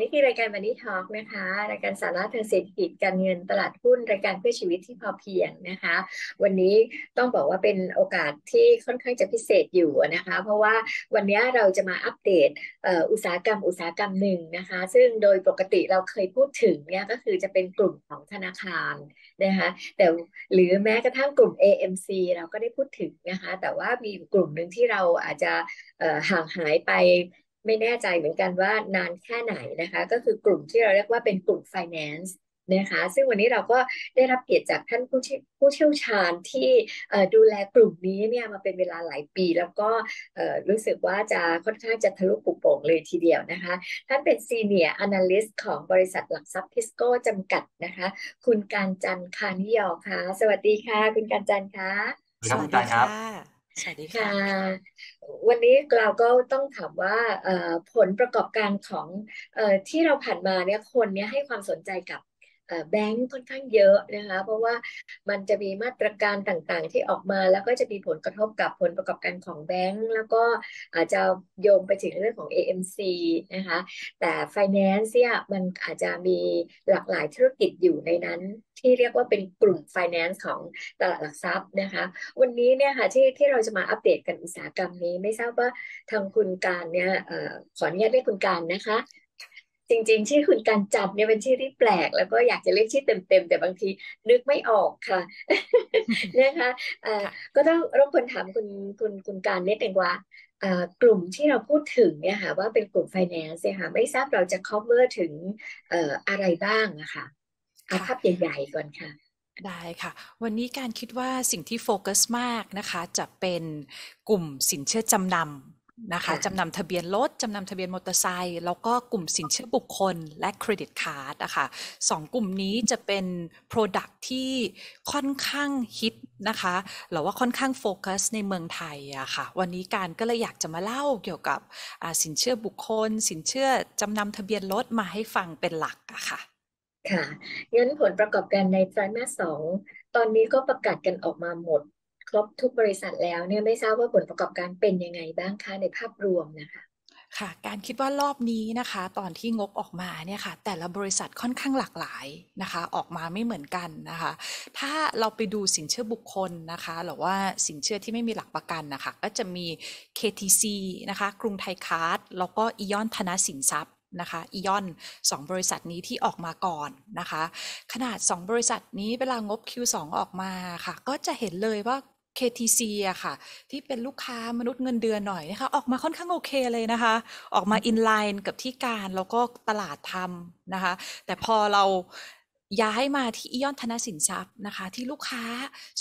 นี่คือรายการบันนี่ทอล์กนะคะรายการสาระทางเศรษฐกิจการเงินตลาดหุ้น รายการเพื่อชีวิตที่พอเพียงนะคะ วันนี้ต้องบอกว่าเป็นโอกาสที่ค่อนข้างจะพิเศษอยู่นะคะเพราะว่าวันนี้เราจะมาอัปเดตอุตสาหกรรมอุตสาหกรรมหนึ่งนะคะ ซึ่งโดยปกติเราเคยพูดถึงเนี่ยก็คือจะเป็นกลุ่มของธนาคารนะคะแต่หรือแม้กระทั่งกลุ่ม AMC เราก็ได้พูดถึงนะคะแต่ว่ามีกลุ่มหนึ่งที่เราอาจจะห่างหายไปไม่แน่ใจเหมือนกันว่านานแค่ไหนนะคะ ก็คือกลุ่มที่เราเรียกว่าเป็นกลุ่ม finance นะคะ ซึ่งวันนี้เราก็ได้รับเกียรติจากท่านผู้ผู้เชี่ยวชาญที่ดูแลกลุ่มนี้เนี่ยมาเป็นเวลาหลายปี แล้วก็รู้สึกว่าจะค่อนข้างจะทะลุปุโป่งเลยทีเดียวนะคะ ท่านเป็นซีเนียร์แอนาลิสต์ของบริษัทหลักทรัพย์ทิสโก้จำกัดนะคะ คุณการจันคานิยอค่ะสวัสดีค่ะคุณการจันค่ะสวัสดีครับสวัสดีค่ะ วันนี้เราก็ต้องถามว่าผลประกอบการของที่เราผ่านมาเนี่ยคนเนี่ยให้ความสนใจกับแบงค์ค่อนข้างเยอะนะคะเพราะว่ามันจะมีมาตรการต่างๆที่ออกมาแล้วก็จะมีผลกระทบกับผลประกอบการของแบงค์ แล้วก็อาจจะโยงไปถึงเรื่องของ AMC นะคะแต่ Finance เนี่ยมันอาจจะมีหลากหลายธุรกิจอยู่ในนั้น ที่เรียกว่าเป็นกลุ่ม Finance ของตลาดหลักทรัพย์นะคะ วันนี้เนี่ยค่ะที่ที่เราจะมาอัปเดตกันอุตสาหกรรมนี้ไม่ทราบว่าทางคุณการเนี่ยออขออนุญาตเรียกคุณการนะคะจริงๆชื่อคุณการจับเนี่ยเป็นชื่อที่แปลก แล้วก็อยากจะเรียกชื่อเต็ม ๆ แต่บางทีนึกไม่ออกค่ะนะคะก็ต้องรบกวนถามคุณคุณคุณการนลดหนึงว่า กลุ่มที่เราพูดถึงเนี่ยค่ะว่าเป็นกลุ่มไฟแนนซ์เนี่ยค่ะไม่ทราบเราจะ cover ถึงอะไรบ้างนะคะเอาภาพใหญ่ๆก่อนค่ะ ได้ค่ะ วันนี้การคิดว่าสิ่งที่โฟกัสมากนะคะจะเป็นกลุ่มสินเชื่อจำนำนะคะจำนำทะเบียนรถ จำนำทะเบียนมอเตอร์ไซค์แล้วก็กลุ่มสินเชื่อบุคคลและเครดิตการ์ดนะคะสองกลุ่มนี้จะเป็น Product ที่ค่อนข้างฮิตนะคะหรือว่าค่อนข้างโฟกัสในเมืองไทยอะค่ะ วันนี้การก็เลยอยากจะมาเล่าเกี่ยวกับสินเชื่อบุคคล สินเชื่อจำนำทะเบียนรถ มาให้ฟังเป็นหลักอะค่ะ ค่ะงั้นผลประกอบการในไตรมาสสองตอนนี้ก็ประกาศกันออกมาหมดครบทุกบริษัทแล้วเนี่ยไม่ทราบว่าผลประกอบการเป็นยังไงบ้างคะ ในภาพรวมนะคะค่ะ การคิดว่ารอบนี้นะคะ ตอนที่งบออกมาเนี่ยค่ะแต่ละบริษัทค่อนข้างหลากหลายนะคะออกมาไม่เหมือนกันนะคะ ถ้าเราไปดูสินเชื่อบุคคลนะคะหรือว่าสินเชื่อที่ไม่มีหลักประกันนะคะก็จะมี KTC นะคะกรุงไทยคาร์ดแล้วก็อีออนธนาสินทรัพย์นะคะอีออน 2 บริษัทนี้ที่ออกมาก่อนนะคะ ขนาด 2 บริษัทนี้เวลางบ Q2 ออกมาค่ะ ก็จะเห็นเลยว่า KTC อะค่ะที่เป็นลูกค้ามนุษย์เงินเดือนหน่อยนะคะออกมาค่อนข้างโอเคเลยนะคะ ออกมาอินไลน์กับที่การแล้วก็ตลาดทำนะคะ แต่พอเราย้ายมาที่อียอนธนสินทรัพย์นะคะ ที่ลูกค้า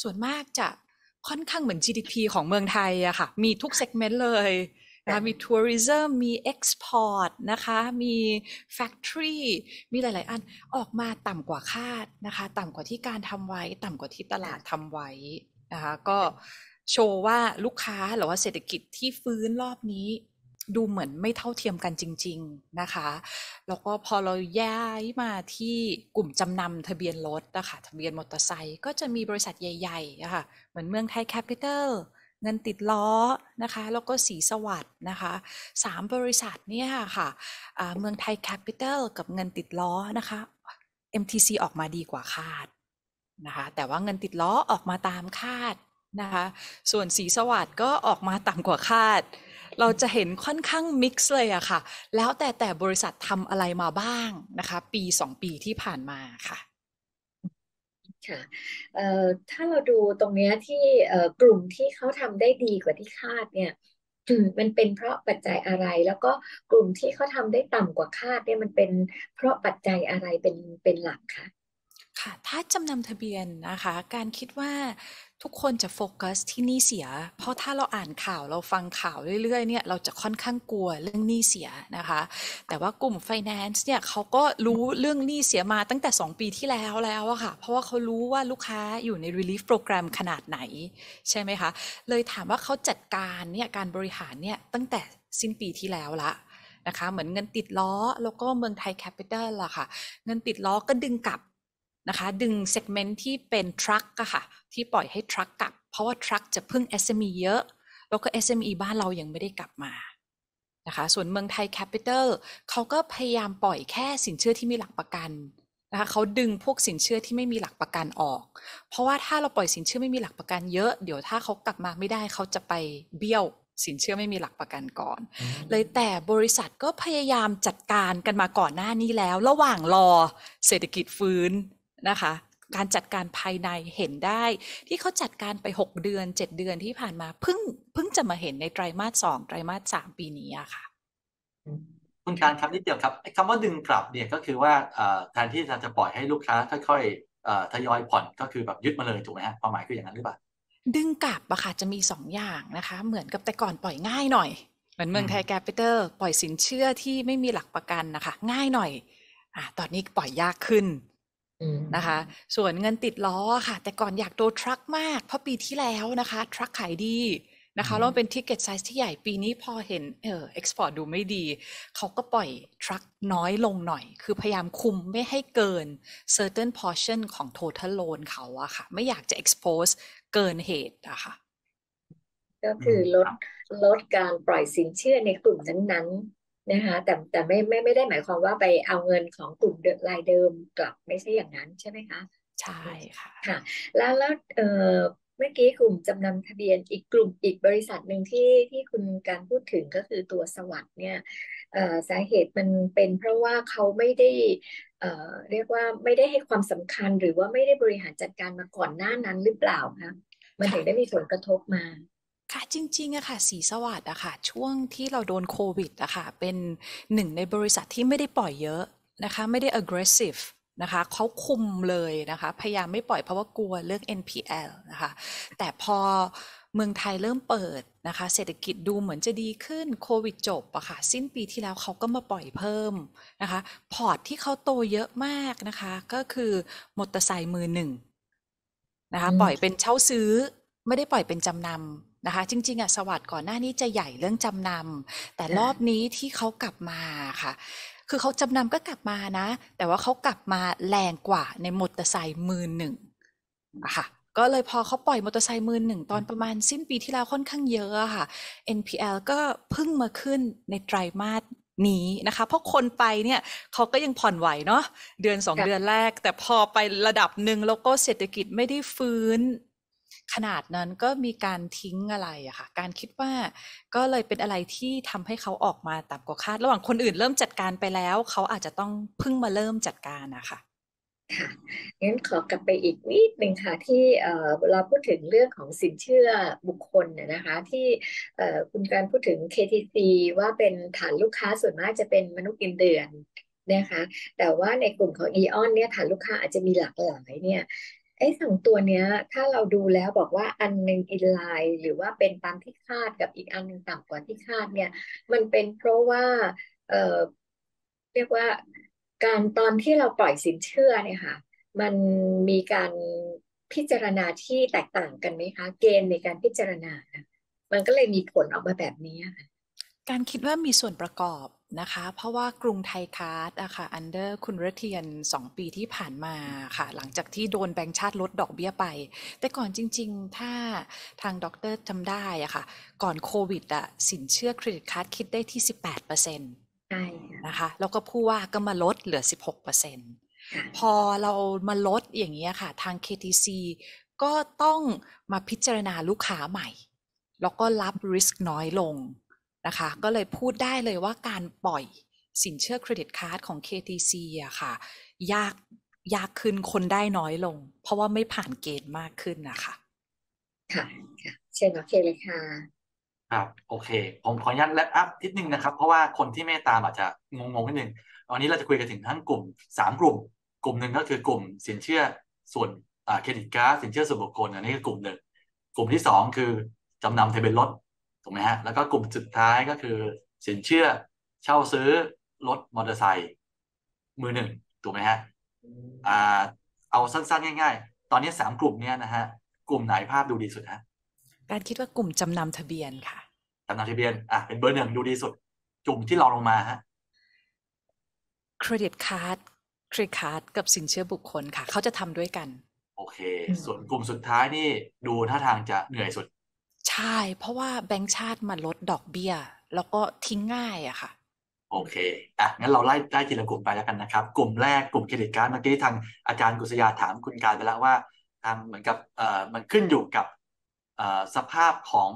ส่วนมากจะค่อนข้างเหมือน GDP ของเมืองไทยอะค่ะมีทุกเซกเมนต์เลยนะมีทัวริซึมมีเอ็กซ์พอร์ตนะคะมีแฟคทรีมีหลาย ๆอัน ออกมาต่ำกว่าคาดนะคะ ต่ำกว่าที่การทำไว้ ต่ำกว่าที่ตลาดทำไว้นะคะก็โชว์ว่าลูกค้าหรือว่าเศรษฐกิจที่ฟื้นรอบนี้ ดูเหมือนไม่เท่าเทียมกันจริงๆนะคะแล้วก็พอเราย้ายมาที่กลุ่มจำนำทะเบียนรถนะคะทะเบียนมอเตอร์ไซค์ก็จะมีบริษัทใหญ่ๆนะคะเหมือนเมืองไทยแคปิตอลเงินติดล้อนะคะแล้วก็สีสวัสด์นะคะสามบริษัทนี่ค่ะะเมืองไทยแคปิตอลกับเงินติดล้อนะคะ MTC ออกมาดีกว่าคาดนะคะแต่ว่าเงินติดล้อออกมาตามคาดนะคะ ส่วนสีสวัสด์ก็ออกมาต่ำกว่าคาด เราจะเห็นค่อนข้างมิกซ์เลยอะค่ะ แล้วแต่แต่บริษัททำอะไรมาบ้างนะคะปี 2 ปีที่ผ่านมาค่ะค่ะถ้าเราดูตรงเนี้ยที่กลุ่มที่เขาทำได้ดีกว่าที่คาดเนี่ยมันเป็นเพราะปัจจัยอะไร แล้วก็กลุ่มที่เขาทำได้ต่ำกว่าคาดเนี่ยมันเป็นเพราะปัจจัยอะไรเป็นเป็นหลักคะค่ะถ้าจำนำทะเบียนนะคะการคิดว่าทุกคนจะโฟกัสที่หนี้เสีย เพราะถ้าเราอ่านข่าวเราฟังข่าวเรื่อยๆเนี่ยเราจะค่อนข้างกลัวเรื่องหนี้เสียนะคะ แต่ว่ากลุ่มไฟแนนซ์เนี่ยเขาก็รู้เรื่องหนี้เสียมาตั้งแต่ 2 ปีที่แล้วแล้วอะค่ะเพราะว่าเขารู้ว่าลูกค้าอยู่ใน relief โปรแกรมขนาดไหนใช่ไหมคะเลยถามว่าเขาจัดการเนี่ยการบริหารเนี่ยตั้งแต่สิ้นปีที่แล้วละนะคะเหมือนเงินติดล้อแล้วก็เมืองไทยแคปิตอลล่ะค่ะ เงินติดล้อก็ดึงกลับนะคะ ดึงเซกเมนต์ที่เป็นทรัค่ะค่ะที่ปล่อยให้ทรัคกลับเพราะว่าทรัคจะพึ่ง SME เยอะ แล้วก็ SME บ้านเรายังไม่ได้กลับมานะคะส่วนเมืองไทยแคปิตอลเขาก็พยายามปล่อยแค่สินเชื่อที่มีหลักประกันนะคะเขาดึงพวกสินเชื่อที่ไม่มีหลักประกันออก เพราะว่าถ้าเราปล่อยสินเชื่อไม่มีหลักประกันเยอะ เดี๋ยวถ้าเขากลับมาไม่ได้เขาจะไปเบี้ยวสินเชื่อไม่มีหลักประกันก่อน เลยแต่บริษัทก็พยายามจัดการกันมาก่อนหน้านี้แล้ว ระหว่างรอเศรษฐกิจฟื้นนะคะการจัดการภายในเห็นได้ ที่เขาจัดการไป 6 เดือน 7 เดือนที่ผ่านมาเพิ่งเพิ่งจะมาเห็นในไตรามาสสองไตรามาสสามปีนี้อะค่ะ คุณการคำนิดเดียวครับคำว่าดึงกลับเนี่ยก็คือว่าแทนที่จะปล่อยให้ลูกค้าค่อยๆทยอยผ่อนก็คือแบบยึดมาเลยถูกไหมฮะความหมายคืออย่างนั้นหรือเปล่าดึงกลับอะค่ะจะมี2ออย่างนะคะ เหมือนกับแต่ก่อนปล่อยง่ายหน่อยเหมือนเมืองไทยแกปิเตอร์ปล่อยสินเชื่อที่ไม่มีหลักประกันนะคะง่ายหน่อยอ่ะตอนนี้ปล่อยยากขึ้นนะคะ ส่วนเงินติดล้อค่ะ แต่ก่อนอยากโดทรัคมาก เพราะปีที่แล้วนะคะ ทรัคขายดีนะคะแล้วเป็นทิกเก็ตไซส์ที่ใหญ่ปีนี้พอเห็นเออเอ็กซ์พอร์ตดูไม่ดี เขาก็ปล่อยทรัคน้อยลงหน่อย คือพยายามคุมไม่ให้เกิน certain portion ของ total loan เขาอะค่ะ ไม่อยากจะ expose เกินเหตุอะค่ะก็คือลดลดการปล่อยสินเชื่อในกลุ่มนั้นนะคะแต่แต่ไม่ไม่ไม่ได้หมายความว่าไปเอาเงินของกลุ่มเดิมรายเดิมกลับไม่ใช่อย่างนั้นใช่ไหมคะ ใช่ค่ะค่ะแล้วแล้วเออเมื่อกี้กลุ่มจำนำทะเบียนอีกกลุ่มอีกบริษัทหนึ่งที่ที่คุณการพูดถึงก็คือตัวสวัสด์เนี่ยสาเหตุมันเป็นเพราะว่าเขาไม่ได้เเรียกว่าไม่ได้ให้ความสำคัญหรือว่าไม่ได้บริหารจัดการมาก่อนหน้านั้นหรือเปล่าคะมันถึงได้มีผลกระทบมาค่ะจริงๆอะค่ะสีสวัสด์อะค่ะช่วงที่เราโดนโควิดอะค่ะเป็นหนึ่งในบริษัทที่ไม่ได้ปล่อยเยอะนะคะไม่ได้ aggressive นะคะเขาคุมเลยนะคะพยายามไม่ปล่อยเพราะว่ากลัวเรื่อง NPL นะคะแต่พอเมืองไทยเริ่มเปิดนะคะเศรษฐกิจดูเหมือนจะดีขึ้นโควิดจบอะค่ะสิ้นปีที่แล้วเขาก็มาปล่อยเพิ่มนะคะพอร์ตที่เขาโตเยอะมากนะคะก็คือมอเตอร์ไซค์มือหนึ่งนะคะปล่อยเป็นเช่าซื้อไม่ได้ปล่อยเป็นจำนำนะคะจริงๆ อ่ะ สวัสด์ก่อนหน้านี้จะใหญ่เรื่องจำนำแต่รอบนี้ที่เขากลับมาค่ะ คือเขาจำนำก็กลับมานะ แต่ว่าเขากลับมาแรงกว่า ในมอเตอร์ไซค์มือหนึ่งนะคะก็เลยพอเขาปล่อยมอเตอร์ไซค์มือหนึ่งตอนประมาณสิ้นปีที่แล้วค่อนข้างเยอะค่ะ NPL ก็พึ่งมาขึ้นในไตรมาสนี้นะคะ เพราะคนไปเนี่ยเขาก็ยังผ่อนไหวเนาะเดือน2เดือนแรก แต่พอไประดับหนึ่งแล้วก็เศรษฐกิจไม่ได้ฟื้นขนาดนั้นก็มีการทิ้งอะไรอะค่ะ การคิดว่าก็เลยเป็นอะไรที่ทำให้เขาออกมาต่ำกว่าคาด ระหว่างคนอื่นเริ่มจัดการไปแล้ว เขาอาจจะต้องพึ่งมาเริ่มจัดการนะคะค่ะงั้นขอกลับไปอีกนิดหนึ่งค่ะที่เราพูดถึงเรื่องของสินเชื่อบุคคลนะคะ ที่คุณการพูดถึง KTC ว่าเป็นฐานลูกค้าส่วนมากจะเป็นมนุษย์เินเดือนนะคะ แต่ว่าในกลุ่มของอีออนเนี่ยฐานลูกค้าอาจจะมีหลากหลายเนี่ยไอ้สองตัวเนี้ย ถ้าเราดูแล้วบอกว่าอันหนึ่งอินไลน์ หรือว่าเป็นตามที่คาด กับอีกอันหนึ่งต่ำกว่าที่คาดเนี่ย มันเป็นเพราะว่า เอ่อเรียกว่าการตอนที่เราปล่อยสินเชื่อเนี่ยค่ะ มันมีการพิจารณาที่แตกต่างกันไหมคะ เกณฑ์ในการพิจารณา มันก็เลยมีผลออกมาแบบนี้การคิดว่ามีส่วนประกอบนะคะ เพราะว่ากรุงไทยคาร์ดอะค่ะอันเดอร์คุณระเทียน 2 ปีที่ผ่านมาค่ะ หลังจากที่โดนแบงค์ชาติลดดอกเบี้ยไป แต่ก่อนจริงๆ ถ้าทางดออกเตร์จำได้อะค่ะ ก่อนโควิดอะสินเชื่อเครดิตคาร์ดคิดได้ที่ 18%ใช่นะคะแล้วก็พูดว่าก็มาลดเหลือ 16%พอเรามาลดอย่างเงี้ยค่ะทาง KTC ก็ต้องมาพิจารณาลูกค้าใหม่ แล้วก็รับ risk น้อยลงะคะก็เลยพูดได้เลยว่าการปล่อยสินเชื่อเครดิตการ์ดของ KTC อะค่ะ ยากยากขึ้นคนได้น้อยลง เพราะว่าไม่ผ่านเกณฑ์มากขึ้นนะคะค่ะค่ะเชิญโอเคเลยค่ะครับโอเค ผมขออนุญาตแลปอัพนิดนึงนะครับเพราะว่าคนที่ไม่ตามอาจจะงงๆนิดนึงวันนี้เราจะคุยกันถึงทั้งกลุ่ม3กลุ่ม กลุ่มหนึ่งก็คือกลุ่มสินเชื่อส่วนเครดิตการ์ดสินเชื่อส่วนบุคคลอันนี้คือกลุ่มหนึ่ง กลุ่มที่2คือจำนำทะเบียนรถถูกไหมฮะแล้วก็กลุ่มสุดท้ายก็คือสินเชื่อ เช่าซื้อรถมอเตอร์ไซค์มือหนึ่งถูกไหมฮะอ่าเอาสั้นๆง่าย ๆ ตอนนี้สามกลุ่มเนี้ยนะฮะกลุ่มไหนภาพดูดีสุดฮะการคิดว่ากลุ่มจำนำทะเบียนค่ะจำนำทะเบียนอ่ะเป็นเบอร์หนึ่งดูดีสุด กลุ่มที่รองลงมาฮะเครดิตการ์ดเครดิตการ์ดกับสินเชื่อบุคคลค่ะเขาจะทำด้วยกันโอเค ส่วนกลุ่มสุดท้ายนี่ดูท่าทางจะเหนื่อยสุดช่ เพราะว่าแบงค์ชาติมาลดดอกเบี้ยแล้วก็ทิ้งง่ายอะค่ะโอเคอ่ะงั้นเราไล่ได้ทีละกลุ่มไปแล้วกันนะครับ กลุ่มแรกกลุ่มเครดิตการ์ดเมื่อกี้ทางอาจารย์กุศยาถามคุณการไปแล้วว่าทางเหมือนกับเอ่อมันขึ้นอยู่กับเอ่อสภาพของ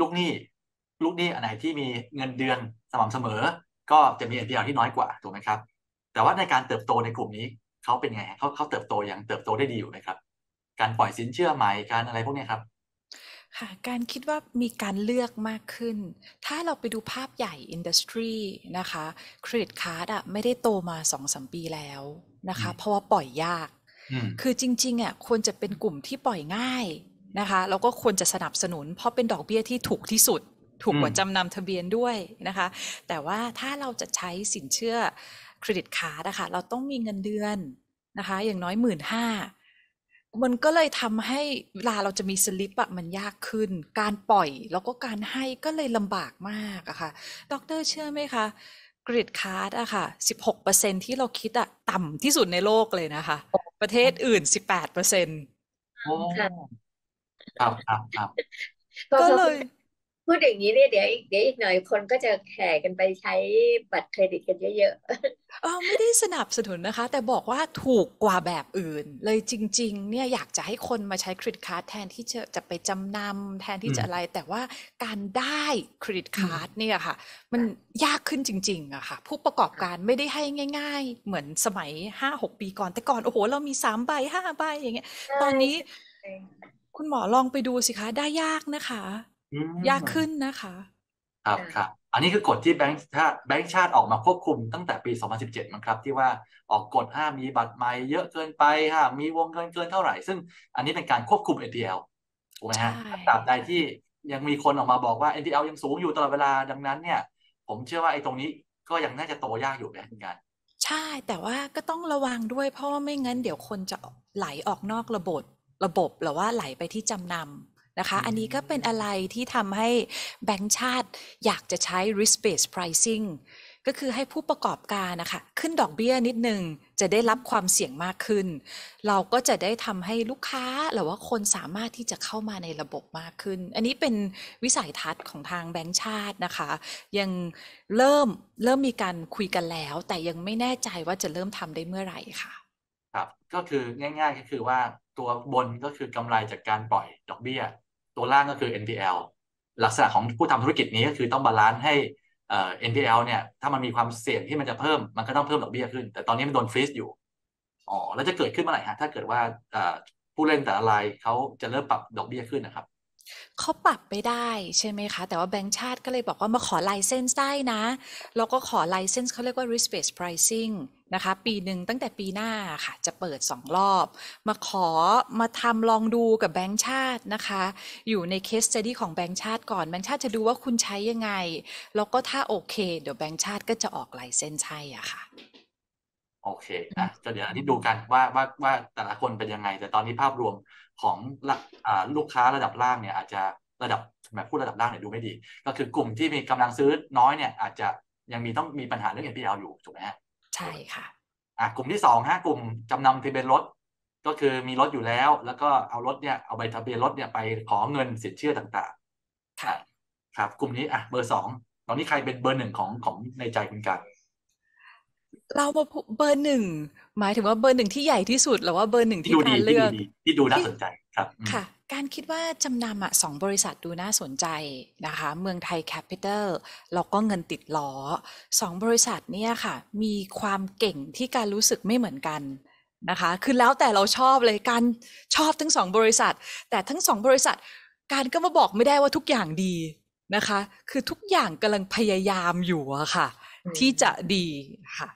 ลูกหนี้ ลูกหนี้อันไหนที่มีเงินเดือนสม่ำเสมอ ก็จะมี NPL ที่น้อยกว่า ถูกไหมครับ แต่ว่าในการเติบโตในกลุ่มนี้เขาเป็นไงเขาเขาเติบโตอย่างเติบโตได้ดีอยู่ไหมครับ การปล่อยสินเชื่อใหม่การอะไรพวกนี้ครับค่ะการคิดว่ามีการเลือกมากขึ้น ถ้าเราไปดูภาพใหญ่อินดัสทรีนะคะเครดิตคาร์ดอ่ะไม่ได้โตมาสองสมปีแล้วนะคะ เพราะว่าปล่อยยาก คือจริงๆอ่ะควรจะเป็นกลุ่มที่ปล่อยง่ายนะคะแล้วก็ควรจะสนับสนุน เพราะเป็นดอกเบี้ยที่ถูกที่สุด ถูกกว่าจำนำทะเบียนด้วยนะคะ แต่ว่าถ้าเราจะใช้สินเชื่อเครดิตคาร์ดนะคะ เราต้องมีเงินเดือนนะคะ อย่างน้อยหมื่นห้ามันก็เลยทำให้เวลาเราจะมีสลิปอะมันยากขึ้น การปล่อยแล้วก็การให้ก็เลยลำบากมากอะค่ะ ดรเชื่อไหมคะ กริดคาร์ดอะค่ะ 16%ที่เราคิดอะต่ำที่สุดในโลกเลยนะคะ ประเทศอื่น 18%โอ้ครับครับครับก็เลยพูดอย่างนี้เนี่ยเดี๋ยวอีกเดี๋ยวอีกหน่อยคนก็จะแข่กันไปใช้บัตรเครดิตกันเยอะๆเออไม่ได้สนับสนุนนะคะ แต่บอกว่าถูกกว่าแบบอื่นเลยจริงๆ เนี่ยอยากจะให้คนมาใช้เครดิตการ์ดแทนที่จะจะไปจำนำแทนที่จะอะไร แต่ว่าการได้เครดิตการ์ดเนี่ยค่ะ มันยากขึ้นจริงๆอะค่ะ ผู้ประกอบการไม่ได้ให้ง่ายๆ เหมือนสมัยห้าหกปีก่อน แต่ก่อน โอ้โหเรามีสามใบห้าใบอย่างเงี้ยตอนนี้ คุณหมอลองไปดูสิคะได้ยากนะคะอืยากขึ้นนะคะครับครับอันนี้คือกฎที่แบงค์ชาติแบงค์ชาติออกมาควบคุมตั้งแต่ปี 2017มั้งครับ ที่ว่าออกกฎห้ามมีบัตรใหม่เยอะเกินไปห้ามมีวงเงินเกินเท่าไหร่ ซึ่งอันนี้เป็นการควบคุม NPL ถูกไหมฮะตราบใดที่ยังมีคนออกมาบอกว่า NPL ยังสูงอยู่ตลอดเวลาดังนั้นเนี่ย ผมเชื่อว่าไอ้ตรงนี้ก็ยังน่าจะโตยากอยู่แนมือนกัน ใช่แต่ว่าก็ต้องระวังด้วยเพราะว่าไม่งั้นเดี๋ยวคนจะไหลออกนอกระบบ ระบบหรือว่าไหลไปที่จำนำนะคะอันนี้ก็เป็นอะไรที่ทำให้แบงค์ชาติอยากจะใช้ risk-based pricing ก็คือให้ผู้ประกอบการนะคะขึ้นดอกเบี้ยนิดนึง จะได้รับความเสี่ยงมากขึ้น เราก็จะได้ทำให้ลูกค้า หรือว่าคนสามารถที่จะเข้ามาในระบบมากขึ้น อันนี้เป็นวิสัยทัศน์ของทางแบงค์ชาตินะคะ ยังเริ่มเริ่มมีการคุยกันแล้ว แต่ยังไม่แน่ใจว่าจะเริ่มทำได้เมื่อไหร่ค่ะครับก็คือง่ายๆก็คือว่าตัวบนก็คือกำไรจากการปล่อยดอกเบี้ยตัวล่างก็คือ NPL ลักษณะของผู้ทำธุรกิจนี้ก็คือต้องบาลานซ์ให้เอ่อ NPL เนี่ย ถ้ามันมีความเสี่ยงที่มันจะเพิ่ม มันก็ต้องเพิ่มดอกเบี้ยขึ้น แต่ตอนนี้มันโดนฟรีซอยู่ อ๋อ แล้วจะเกิดขึ้นเมื่อไหร่ฮะ ถ้าเกิดว่าผู้เล่นแต่ละรายเขาจะเริ่มปรับดอกเบี้ยขึ้นนะครับ เขาปรับไปได้ใช่ไหมคะ แต่ว่าแบงค์ชาติก็เลยบอกว่ามาขอ ไลเซนส์ได้นะ แล้วก็ขอ ไลเซนส์เขาเรียกว่า risk based pricing นะคะ ปีหนึ่งตั้งแต่ปีหน้าค่ะ จะเปิดสองรอบ มาขอมาทำลองดูกับแบงค์ชาตินะคะ อยู่ในเคสเจดี้ของแบงค์ชาติก่อนแบงค์ชาติจะดูว่าคุณใช้ยังไง แล้วก็ถ้าโอเค เดี๋ยวแบงค์ชาติก็จะออกาลเซนสใช่อะค่ะ โอเคอ่ะก็เดี๋ยวอันนี้ดูกันว่าว่าว่าแต่ละคนเป็นยังไง แต่ตอนนี้ภาพรวมของลูกค้าระดับล่างเนี่ย อาจจะระดับแบบพูดระดับล่างเนี่ยดูไม่ดี ก็คือกลุ่มที่มีกำลังซื้อน้อยเนี่ย อาจจะยังมีต้องมีปัญหาเรื่อง NPL อยู่ถูกไหมฮะใช่ค่ะอ่ะกลุ่มที่สองฮะกลุ่มจำนำทะเบียนรถ ก็คือมีรถอยู่แล้ว แล้วก็เอารถเนี่ย เอาใบทะเบียนรถเนี่ยไปขอเงินสินเชื่อต่างๆ ค่ะ ครับ กลุ่มนี้อ่ะ เบอร์สองตอนนี้ใครเป็นเบอร์หนึ่งของของในใจคุณกัน เรามาเบอร์หนึ่งหมายถึงว่าเบอร์หนึ่งที่ใหญ่ที่สุดหรือว่าเบอร์หนึ่งที่การเลือกที่ดูน่าสนใจครับค่ะการคิดว่าจำนำอ่ะสองบริษัทดูน่าสนใจนะคะ เมืองไทยแคปิตอลแล้วก็เงินติดล้อสองบริษัทเนี่ยค่ะ มีความเก่งที่การรู้สึกไม่เหมือนกันนะคะคือแล้วแต่เราชอบเลยการชอบทั้งสองบริษัท แต่ทั้งสองบริษัทการก็มาบอกไม่ได้ว่าทุกอย่างดีนะคะ คือทุกอย่างกำลังพยายามอยู่อะค่ะ ที่จะดีค่ะ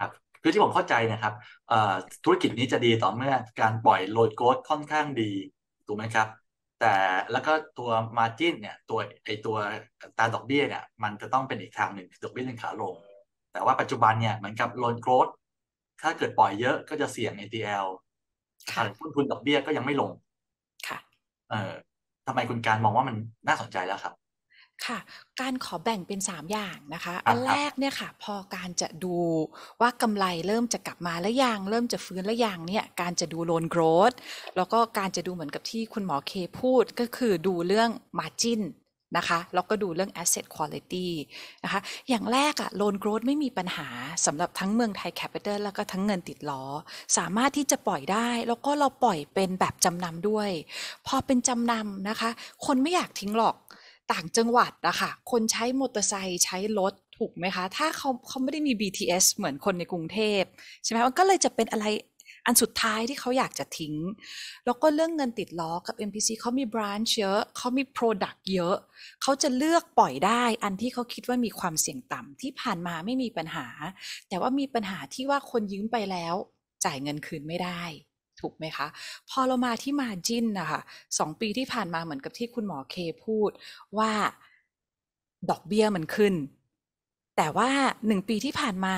ครับคือที่ผมเข้าใจนะครับธุรกิจนี้จะดีต่อเมื่อการปล่อยโหลดโค้ดค่อนข้างดีถูกไหมครับแต่แล้วก็ตัวมาจินเนี่ย ตัวไอตัวตาดอกเบี้ยเนี่ยมันจะต้องเป็นอีกทางหนึ่งดอกเบี้ยเป็นขาลง แต่ว่าปัจจุบันเนี่ยเหมือนกับโลนโกรดถ้าเกิดปล่อยเยอะก็จะเสี่ยง ATL ค่ะค้ณทุนดอกเบี้ยก็ยังไม่ลงค่ะ เออทำไมคุณการมองว่ามันน่าสนใจแล้วครับค่ะ การขอแบ่งเป็น 3 อย่างนะคะ อันแรกเนี่ยค่ะ พอการจะดูว่ากำไรเริ่มจะกลับมาแล้วยังเริ่มจะฟื้นแล้วยังเนี่ยการจะดูโลนโกรดแล้วก็การจะดูเหมือนกับที่คุณหมอเคพูดก็คือดูเรื่องมาจินนะคะแล้วก็ดูเรื่อง asset quality นะคะอย่างแรกอะโลนโกรดไม่มีปัญหาสำหรับทั้งเมืองไทยแคปิตอลแล้วก็ทั้งเงินติดล้อ สามารถที่จะปล่อยได้ แล้วก็เราปล่อยเป็นแบบจำนำด้วย พอเป็นจำนำนะคะ คนไม่อยากทิ้งหรอกต่างจังหวัดนะคะ คนใช้มอเตอร์ไซค์ใช้รถถูกไหมคะ ถ้าเขาเขาไม่ได้มี BTS เหมือนคนในกรุงเทพใช่ไหมมันก็เลยจะเป็นอะไรอันสุดท้ายที่เขาอยากจะทิ้ง แล้วก็เรื่องเงินติดล้อกับ MPC เขามีบรานช์เยอะเขามี product เยอะเขาจะเลือกปล่อยได้ อันที่เขาคิดว่ามีความเสี่ยงต่ำที่ผ่านมาไม่มีปัญหา แต่ว่ามีปัญหาที่ว่าคนยืมไปแล้ว จ่ายเงินคืนไม่ได้ถูกไหมคะ พอเรามาที่มาจินนะคะสองปีที่ผ่านมาเหมือนกับที่คุณหมอเคพูดว่าดอกเบี้ยมันขึ้น แต่ว่าหนึ่งปีที่ผ่านมา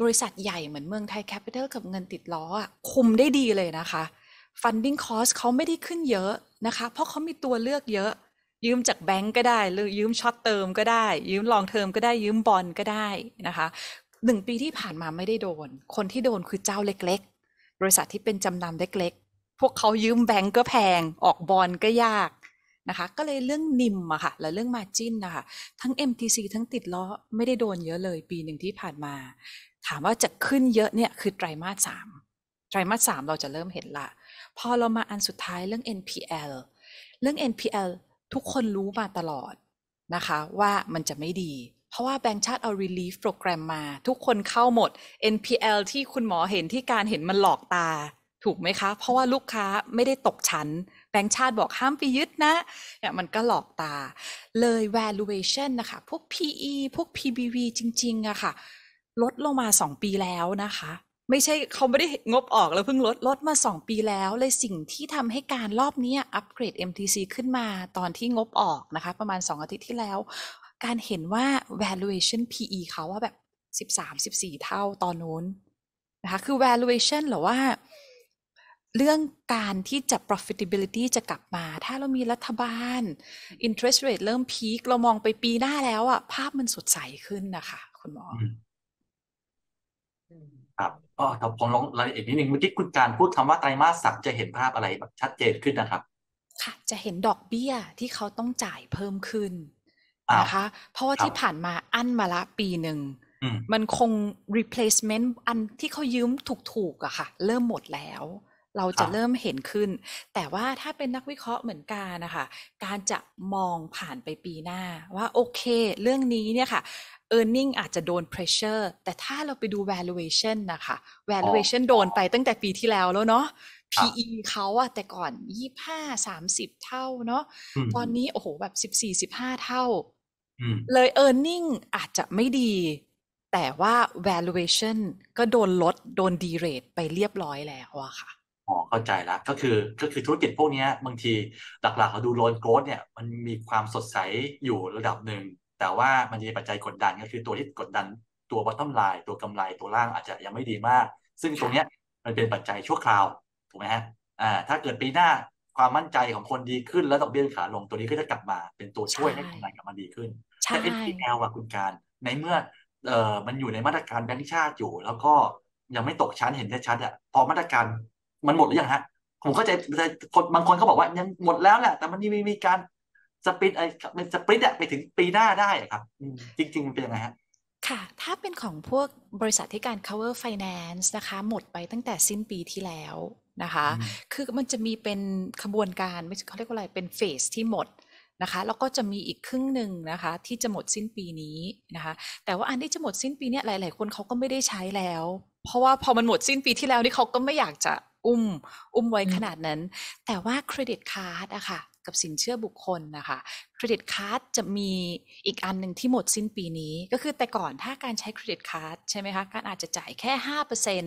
บริษัทใหญ่เหมือนเมืองไทยแคปิตอลกับเงินติดล้อคุมได้ดีเลยนะคะ funding cost เขาไม่ได้ขึ้นเยอะนะคะ เพราะเขามีตัวเลือกเยอะยืมจากแบงก์ก็ได้ หรือยืมช็อตเติมก็ได้ ยืมลองเทอมก็ได้ยืมบอลก็ได้นะคะหนึ่งปีที่ผ่านมาไม่ได้โดน คนที่โดนคือเจ้าเล็กบริษัทที่เป็นจำนำเล็กๆ พวกเขายืมแบงก์ก็แพงออกบอลก็ยากนะคะก็เลยเรื่องนิมอะค่ะและเรื่องมาจินนะคะทั้ง MTC ทั้งติดล้อไม่ได้โดนเยอะเลย ปีหนึ่งที่ผ่านมา ถามว่าจะขึ้นเยอะเนี่ยคือ ไตรมาสสามไตรมาสสามเราจะเริ่มเห็นละพอเรามาอันสุดท้ายเรื่อง NPL เรื่อง NPL ทุกคนรู้มาตลอดนะคะ ว่ามันจะไม่ดีเพราะว่าแบงค์ชาติเอา relief โปรแกรมมา ทุกคนเข้าหมด NPL ที่คุณหมอเห็นที่การเห็นมันหลอกตาถูกไหมคะ เพราะว่าลูกค้าไม่ได้ตกชั้นแบงค์ชาติบอก ห้ามไปยึดนะเนี่ยมันก็หลอกตา เลย valuation นะคะ พวก PE พวก PBV จริงๆอะคะ่ะ ลดลงมา 2 ปีแล้วนะคะ ไม่ใช่เขาไม่ได้งบออกแล้วเพิ่งลดลดมา 2 ปีแล้ว เลยสิ่งที่ทำให้การรอบนี้อัปเกรด MTC ขึ้นมาตอนที่งบออกนะคะ ประมาณ 2 อาทิตย์ที่แล้วการเห็นว่า valuation PE เขาว่าแบบสสิบ13 14 เท่าตอนนู้นนะคะ คือ valuation หรือว่า เรื่องการที่จะ profitability จะกลับมา ถ้าเรามีรัฐบาล interest rate เริ่มพีคเรามองไปปีหน้าแล้วอะภาพมันสดใสขึ้นนะคะ คุณหมอครับอ๋อผมลองรายละเอียดนิดนึงเมื่อกี้คุณการพูดคำว่าไตรมาสสามจะเห็นภาพอะไรแบบ ชัดเจนขึ้นนะครับ ค่ะ จะเห็นดอกเบี้ยที่เขาต้องจ่ายเพิ่มขึ้นนะคะเพราะว่าที่ผ่านมาอั้นมาละปีหนึ่งมันคง replacement อันที่เขายืมถูกๆอะค่ะ เริ่มหมดแล้ว เราจะเริ่มเห็นขึ้น แต่ว่าถ้าเป็นนักวิเคราะห์เหมือนกันนะคะการจะมองผ่านไปปีหน้าว่าโอเคเรื่องนี้เนี่ยค่ะ e a r n i n g อาจจะโดน pressure แต่ถ้าเราไปดู valuation นะคะ valuation โดนไปตั้งแต่ปีที่แล้วแล้วเนาะ PE เขาอะแต่ก่อน 25 30 เท่าเนาะตอนนี้โอ้โหแบบ14 15 เท่าเลยเอ a r n i n g อาจจะไม่ดี แต่ว่า valuation ก็โดนลดโดนดีเรทไปเรียบร้อยแล้วอะค่ะ อ๋อ เข้าใจแล้วก็คือก็คือธุรกิจพวกนี้ บางที หลักๆเขาดูโลนโกรดเนี่ยมันมีความสดใส อยู่ระดับหนึ่ง แต่ว่ามันมีปัจจัยกดดันก็คือตัวที่กดดันตัวบอททอมไลน์ตัวกำไรตัวล่างอาจจะยังไม่ดีมาก ซึ่งตรงเนี้ยมันเป็นปัจจัยชั่วคราวถูกไหมฮะอ่าถ้าเกิดปีหน้าความมั่นใจของคนดีขึ้นแล้วดอกเบี้ยขาลงตัวนี้ก็จะกลับมาเป็นตัวช่วยให้กำไรกลับมาดีขึ้นใช่แต่ NPL อะคุณการ ในเมื่อเออมันอยู่ในมาตรการแบงก์ชาติอยู่ แล้วก็ยังไม่ตกชั้นเห็นได้ชัดอะพอมาตรการมันหมดหรือยังฮะ ผมเข้าใจคนบางคนเขาบอกว่ายังหมดแล้วแหละแต่มันมีมีการสปริตไอ้สปริตอะไปถึงปีหน้าได้อะครับ จริงๆมันเป็นยังไงฮะ ค่ะ ถ้าเป็นของพวกบริษัทที่การ cover finance นะคะ หมดไปตั้งแต่สิ้นปีที่แล้วนะคะ คือมันจะมีเป็นขบวนการไม่เขาเรียกว่าอะไรเป็นเฟสที่หมดนะคะแล้วก็จะมีอีกครึ่งหนึ่งนะคะ ที่จะหมดสิ้นปีนี้นะคะแต่ว่าอันที่จะหมดสิ้นปีเนี้ยหลาย ๆ คนเขาก็ไม่ได้ใช้แล้ว เพราะว่าพอมันหมดสิ้นปีที่แล้วนี่เขาก็ไม่อยากจะอุ้มอุ้มไว้ขนาดนั้น แต่ว่าเครดิตการ์ดอะคะ่ะ กับสินเชื่อบุคคลนะคะเครดิตคาร์ดจะมีอีกอันหนึ่งที่หมดสิ้นปีนี้ ก็คือแต่ก่อนถ้าการใช้เครดิตคาร์ดใช่ไหมคะการอาจจะจ่ายแค่ห้าเปอร์เซ็น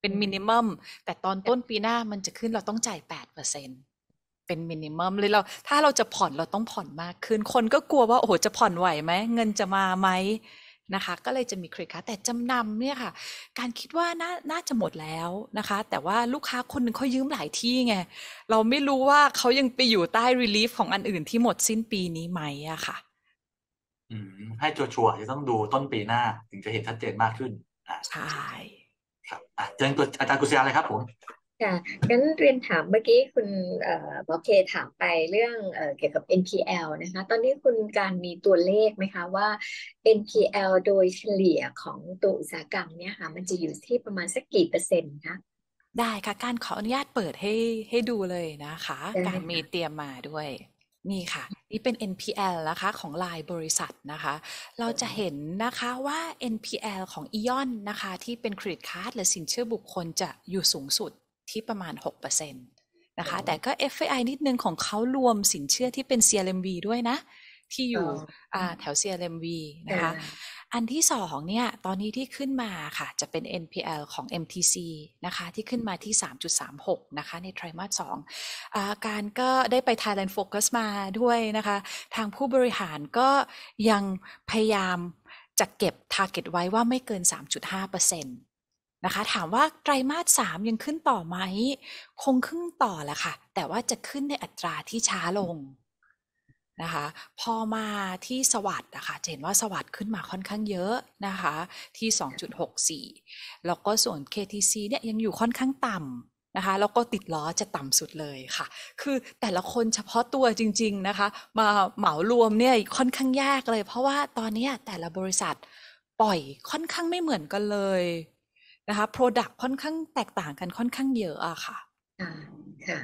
เป็นมินิมัมแต่ตอนต้นปีหน้ามันจะขึ้นเราต้องจ่ายแปดเปอร์เซ็นต์เป็นมินิมัมเลยเราถ้าเราจะผ่อนเราต้องผ่อนมากขึ้นคนก็กลัวว่าโอ้โหจะผ่อนไหวไหมเงินจะมาไหมนะคะ ก็เลยจะมีเครดิตค่ะแต่จำนำเนี่ยค่ะ การคิดว่าน่านาจะหมดแล้วนะคะ แต่ว่าลูกค้าคนหนึ่งเขายืมหลายที่ไงเราไม่รู้ว่าเขายังไปอยู่ใต้รีลีฟของอันอื่นที่หมดสิ้นปีนี้ไหมอะค่ะ อืม ให้ชัวร์ๆจะต้องดูต้นปีหน้า ถึงจะเห็นชัดเจนมากขึ้นอ่าใช่ครับอ่ะเจออาจารย์กุศลอะไรครับผมค่ะงั้นเรียนถามเมื่อกี้คุณเอหมอเคถามไปเรื่องเเกี่ยวกับ NPL นะคะ ตอนนี้คุณการมีตัวเลขไหมคะว่า NPL โดยเฉลี่ยของตัวอุตสาหกรรมเนี่ยค่ะ มันจะอยู่ที่ประมาณสักกี่เปอร์เซ็นต์คะ ได้ค่ะ การขออนุญาตเปิดให้ให้ดูเลยนะคะ การมีเตรียมมาด้วย นี่ค่ะ นี่เป็น NPL นะคะของลายบริษัทนะคะ เราจะเห็นนะคะว่า NPL ของอีออนนะคะที่เป็นเครดิตการ์ดหรือสินเชื่อบุคคลจะอยู่สูงสุดที่ประมาณ 6%นะคะ แต่ก็ FII นิดนึงของเขารวมสินเชื่อที่เป็น CLMV ด้วยนะ ที่อยู่แถว CLMV นะคะ อันที่สองเนี่ย ตอนนี้ที่ขึ้นมาค่ะ จะเป็น NPL ของ MTC นะคะ ที่ขึ้นมาที่ 3.36 นะคะในไตรมาสสองการก็ได้ไป Thailand Focus มาด้วยนะคะ ทางผู้บริหารก็ยังพยายาม จะเก็บ target ไว้ว่าไม่เกิน 3.5%นะคะถามว่าไตรมาสสามยังขึ้นต่อไหมคงขึ้นต่อแหละค่ะแต่ว่าจะขึ้นในอัตราที่ช้าลงนะคะพอมาที่สวัสด์นะคะจะเห็นว่าสวัสด์ขึ้นมาค่อนข้างเยอะนะคะที่ 2.64 แล้วก็ส่วน KTC เนี่ยยังอยู่ค่อนข้างต่ำนะคะแล้วก็ติดล้อจะต่ำสุดเลยค่ะ คือแต่ละคนเฉพาะตัวจริงๆนะคะ มาเหมารวมเนี่ยค่อนข้างยากเลย เพราะว่าตอนนี้แต่ละบริษัทปล่อยค่อนข้างไม่เหมือนกันเลยนะคะ Product ค่อนข้างแตกต่างกันค่อนข้างเยอะอะค่ะ ค่ะ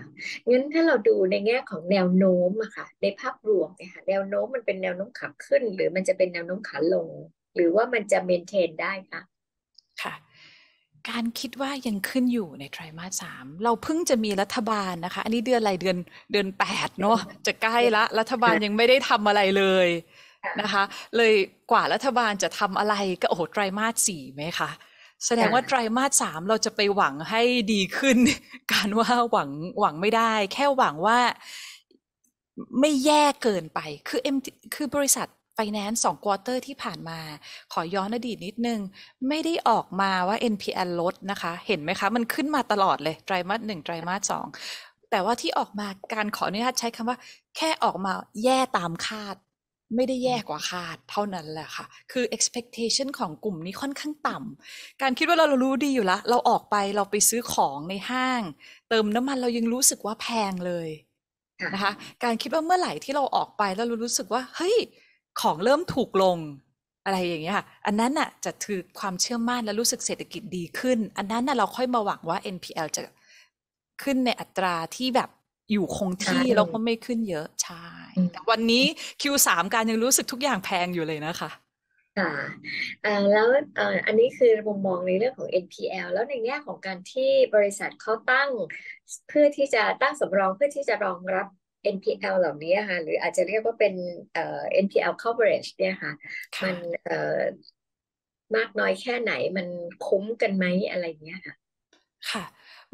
งั้นถ้าเราดูในแง่ของแนวโน้มอะค่ะในภาพรวมเนี่ยค่ะแนวโน้มมันเป็นแนวโน้มขับขึ้น หรือมันจะเป็นแนวโน้มขาลง หรือว่ามันจะเมนเทนได้คะค่ะ การคิดว่ายังขึ้นอยู่ในไตรมาสสามเราเพิ่งจะมีรัฐบาลนะคะ อันนี้เดือนอะไรเดือนเดือนแปดเนาะจะใกล้ละรัฐบาลยังไม่ได้ทำอะไรเลยนะคะ เลยกว่ารัฐบาลจะทำอะไรก็โอ้ไตรมาสสี่ไหมคะแสดงว่าไตรมาสสามเราจะไปหวังให้ดีขึ้น การว่าหวังหวังไม่ได้ แค่หวังว่า ไม่แย่ เกินไป คือเอ็มคือบริษัทไฟแนนซ์สองควอเตอร์ที่ผ่านมา ขอย้อนอดีตนิดนึง ไม่ได้ออกมาว่า NPL ลดนะคะเห็นไหมคะ มันขึ้นมาตลอดเลยไตรมาสหนึ่งไตรมาสสองแต่ว่าที่ออกมาการขออนุญาตใช้คำว่า แค่ออกมาแย่ตามคาดไม่ได้แย่กว่าคาดเท่านั้นแหละค่ะ คือ expectation ของกลุ่มนี้ค่อนข้างต่ำ การคิดว่าเราเรารู้ดีอยู่ละ เราออกไปเราไปซื้อของในห้าง เติมน้ำมันเรายังรู้สึกว่าแพงเลยนะคะ การคิดว่าเมื่อไหร่ที่เราออกไปแล้วเรารู้สึกว่าเฮ้ยของเริ่มถูกลงอะไรอย่างเงี้ยอันนั้นน่ะจะถือความเชื่อมั่นและรู้สึกเศรษฐกิจดีขึ้น อันนั้นน่ะเราค่อยมาหวังว่า NPL จะขึ้นในอัตราที่แบบอยู่คงที่แล้วก็ไม่ขึ้นเยอะ ใช่แต่วันนี้ Q3 การยังรู้สึกทุกอย่างแพงอยู่เลยนะคะ ค่ะแล้วอันนี้คือมุมมองในเรื่องของ NPL แล้วในแง่ของการที่บริษัทเขาตั้ง เพื่อที่จะตั้งสำรองเพื่อที่จะรองรับ NPL เหล่านี้ค่ะ หรืออาจจะเรียกว่าเป็น NPL coverage เนี่ยค่ะ มันมากน้อยแค่ไหนมันคุ้มกันไหมอะไรเงี้ยค่ะ ค่ะ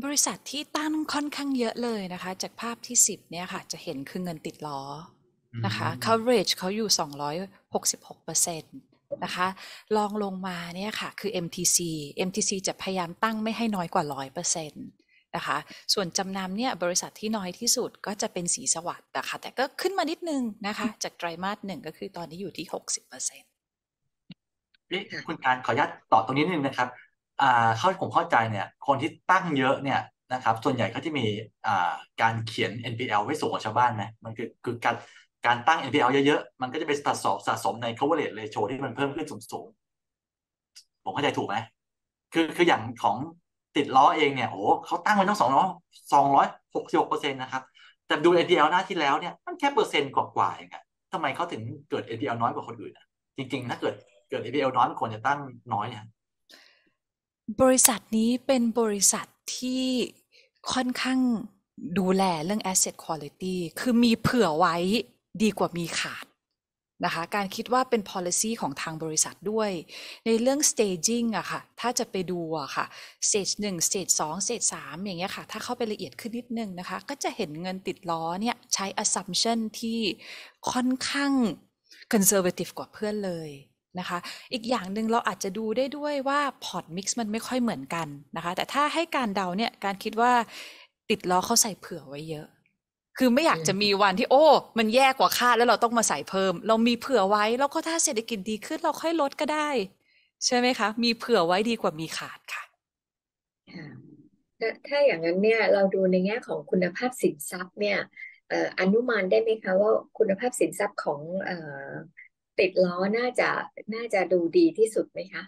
บริษัทที่ตั้งค่อนข้างเยอะเลยนะคะ จากภาพที่ 10เนี่ยค่ะ จะเห็นคือเงินติดล้อนะคะ coverage เขาอยู่ 266%นะคะ ลองลงมาเนี่ยค่ะ คือ MTC MTC จะพยายามตั้งไม่ให้น้อยกว่า 100%นะคะ ส่วนจำนำเนี่ยบริษัทที่น้อยที่สุดก็จะเป็นสีสวัสด์นะคะ แต่ก็ขึ้นมานิดนึงนะคะ จากไตรมาสหนึ่งก็คือตอนนี้อยู่ที่ 60%เอ๊ะคุณการขออนุญาตต่อตรงนี้นิดนึงนะครับอ่าเข้าผมเข้าใจเนี่ย คนที่ตั้งเยอะเนี่ยนะครับ ส่วนใหญ่เขาจะมีอ่าการเขียน NPL ไว้สูงกว่าชาวบ้านไหมมันคือคือการการตั้ง NPL เยอะๆ มันก็จะไปสะสมสะสมใน coverage ratio ที่มันเพิ่มขึ้นสูงๆ ผมเข้าใจถูกไหมคือคืออย่างของติดล้อเองเนี่ย โอ้เขาตั้งไว้ต้องสองร้อยสองร้อยหกสิบหกเปอร์เซ็นต์นะครับ แต่ดู NPL หน้าที่แล้วเนี่ยมันแค่เปอร์เซ็นต์กว่าๆเองอะทำไมเขาถึงเกิด NPL น้อยกว่าคนอื่นอะจริง ๆ ถ้าเกิดเกิด NPL น้อยคนคจะตั้งน้อยเนี่ยบริษัทนี้เป็นบริษัทที่ค่อนข้างดูแลเรื่อง asset quality คือมีเผื่อไว้ดีกว่ามีขาด นะคะ การคิดว่าเป็น policy ของทางบริษัทด้วย ในเรื่อง staging อะค่ะ ถ้าจะไปดูอะค่ะ stage 1 stage 2 stage 3 อย่างเงี้ยค่ะ ถ้าเข้าไปละเอียดขึ้นนิดนึงนะคะ ก็จะเห็นเงินติดล้อเนี่ย ใช้ assumption ที่ค่อนข้าง conservative กว่าเพื่อนเลยนะคะอีกอย่างหนึ่งเราอาจจะดูได้ด้วยว่าพอร์ตมิกซ์มันไม่ค่อยเหมือนกันนะคะ แต่ถ้าให้การเดาเนี่ยการคิดว่าติดล้อเขาใส่เผื่อไว้เยอะ คือไม่อยากจะมีวันที่โอ้ มันแย่กว่าคาด แล้วเราต้องมาใส่เพิ่ม เรามีเผื่อไว้แล้วก็ถ้าเศรษฐกิจดีขึ้นเราค่อยลดก็ได้ใช่ไหมคะมีเผื่อไว้ดีกว่ามีขาดค่ะถ้าอย่างนั้นเนี่ยเราดูในแง่ของคุณภาพสินทรัพย์เนี่ยอนุมานได้ไหมคะว่าคุณภาพสินทรัพย์ของติดล้อน่าจะน่าจะดูดีที่สุดไหมคะ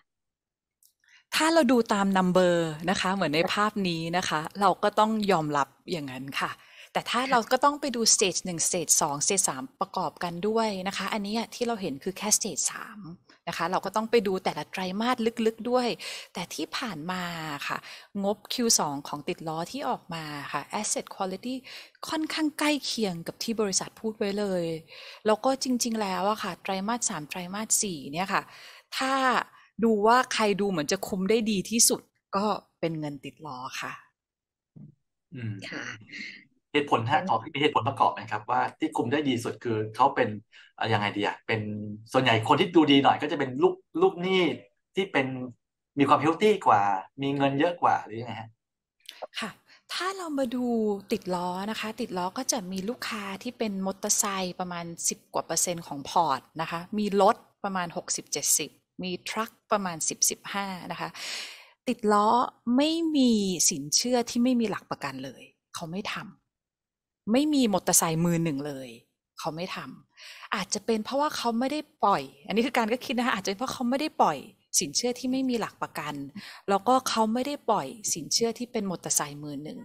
ถ้าเราดูตามนัมเบอร์นะคะเหมือนในภาพนี้นะคะ เราก็ต้องยอมรับอย่างนั้นค่ะ แต่ถ้าเราก็ต้องไปดูสเตจหนึ่งสเตจสองสเตจสามประกอบกันด้วยนะคะ อันนี้ที่เราเห็นคือแค่สเตจสามะคะเราก็ต้องไปดูแต่ละไตรมาสลึก ๆ ด้วย แต่ที่ผ่านมาค่ะ งบ Q2 ของติดล้อที่ออกมาค่ะ asset quality ค่อนข้างใกล้เคียงกับที่บริษัทพูดไว้เลย แล้วก็จริง ๆแล้วอะค่ะ ไตรมาส3ไตรมาส4เนี่ยค่ะ ถ้าดูว่าใครดูเหมือนจะคุมได้ดีที่สุด ก็เป็นเงินติดล้อค่ะค่ะเหตุผลฮะขอพี่มีเหตุผลประกอบนะครับ ว่าที่คุมได้ดีสุดคือเขาเป็นยังไงดีอะเป็นส่วนใหญ่คนที่ดูดีหน่อยก็จะเป็นลูกลูกหนี้ที่เป็นมีความเฮลตี้กว่า มีเงินเยอะกว่าหรือยังไงฮะค่ะ ถ้าเรามาดูติดล้อนะคะ ติดล้อก็จะมีลูกค้าที่เป็นมอเตอร์ไซค์ประมาณ 10 กว่าเปอร์เซ็นต์ของพอร์ตนะคะ มีรถประมาณ 60-70 มีทรัคประมาณ 10-15 นะคะ ติดล้อไม่มีสินเชื่อที่ไม่มีหลักประกันเลยเขาไม่ทำไม่มีมอเตอร์ไซค์มือหนึ่งเลย เขาไม่ทำ อาจจะเป็นเพราะว่าเขาไม่ได้ปล่อย อันนี้คือการก็คิดนะคะอาจจะเป็นเพราะเขาไม่ได้ปล่อย สินเชื่อที่ไม่มีหลักประกัน แล้วก็เขาไม่ได้ปล่อย สินเชื่อที่เป็นมอเตอร์ไซค์มือหนึ่ง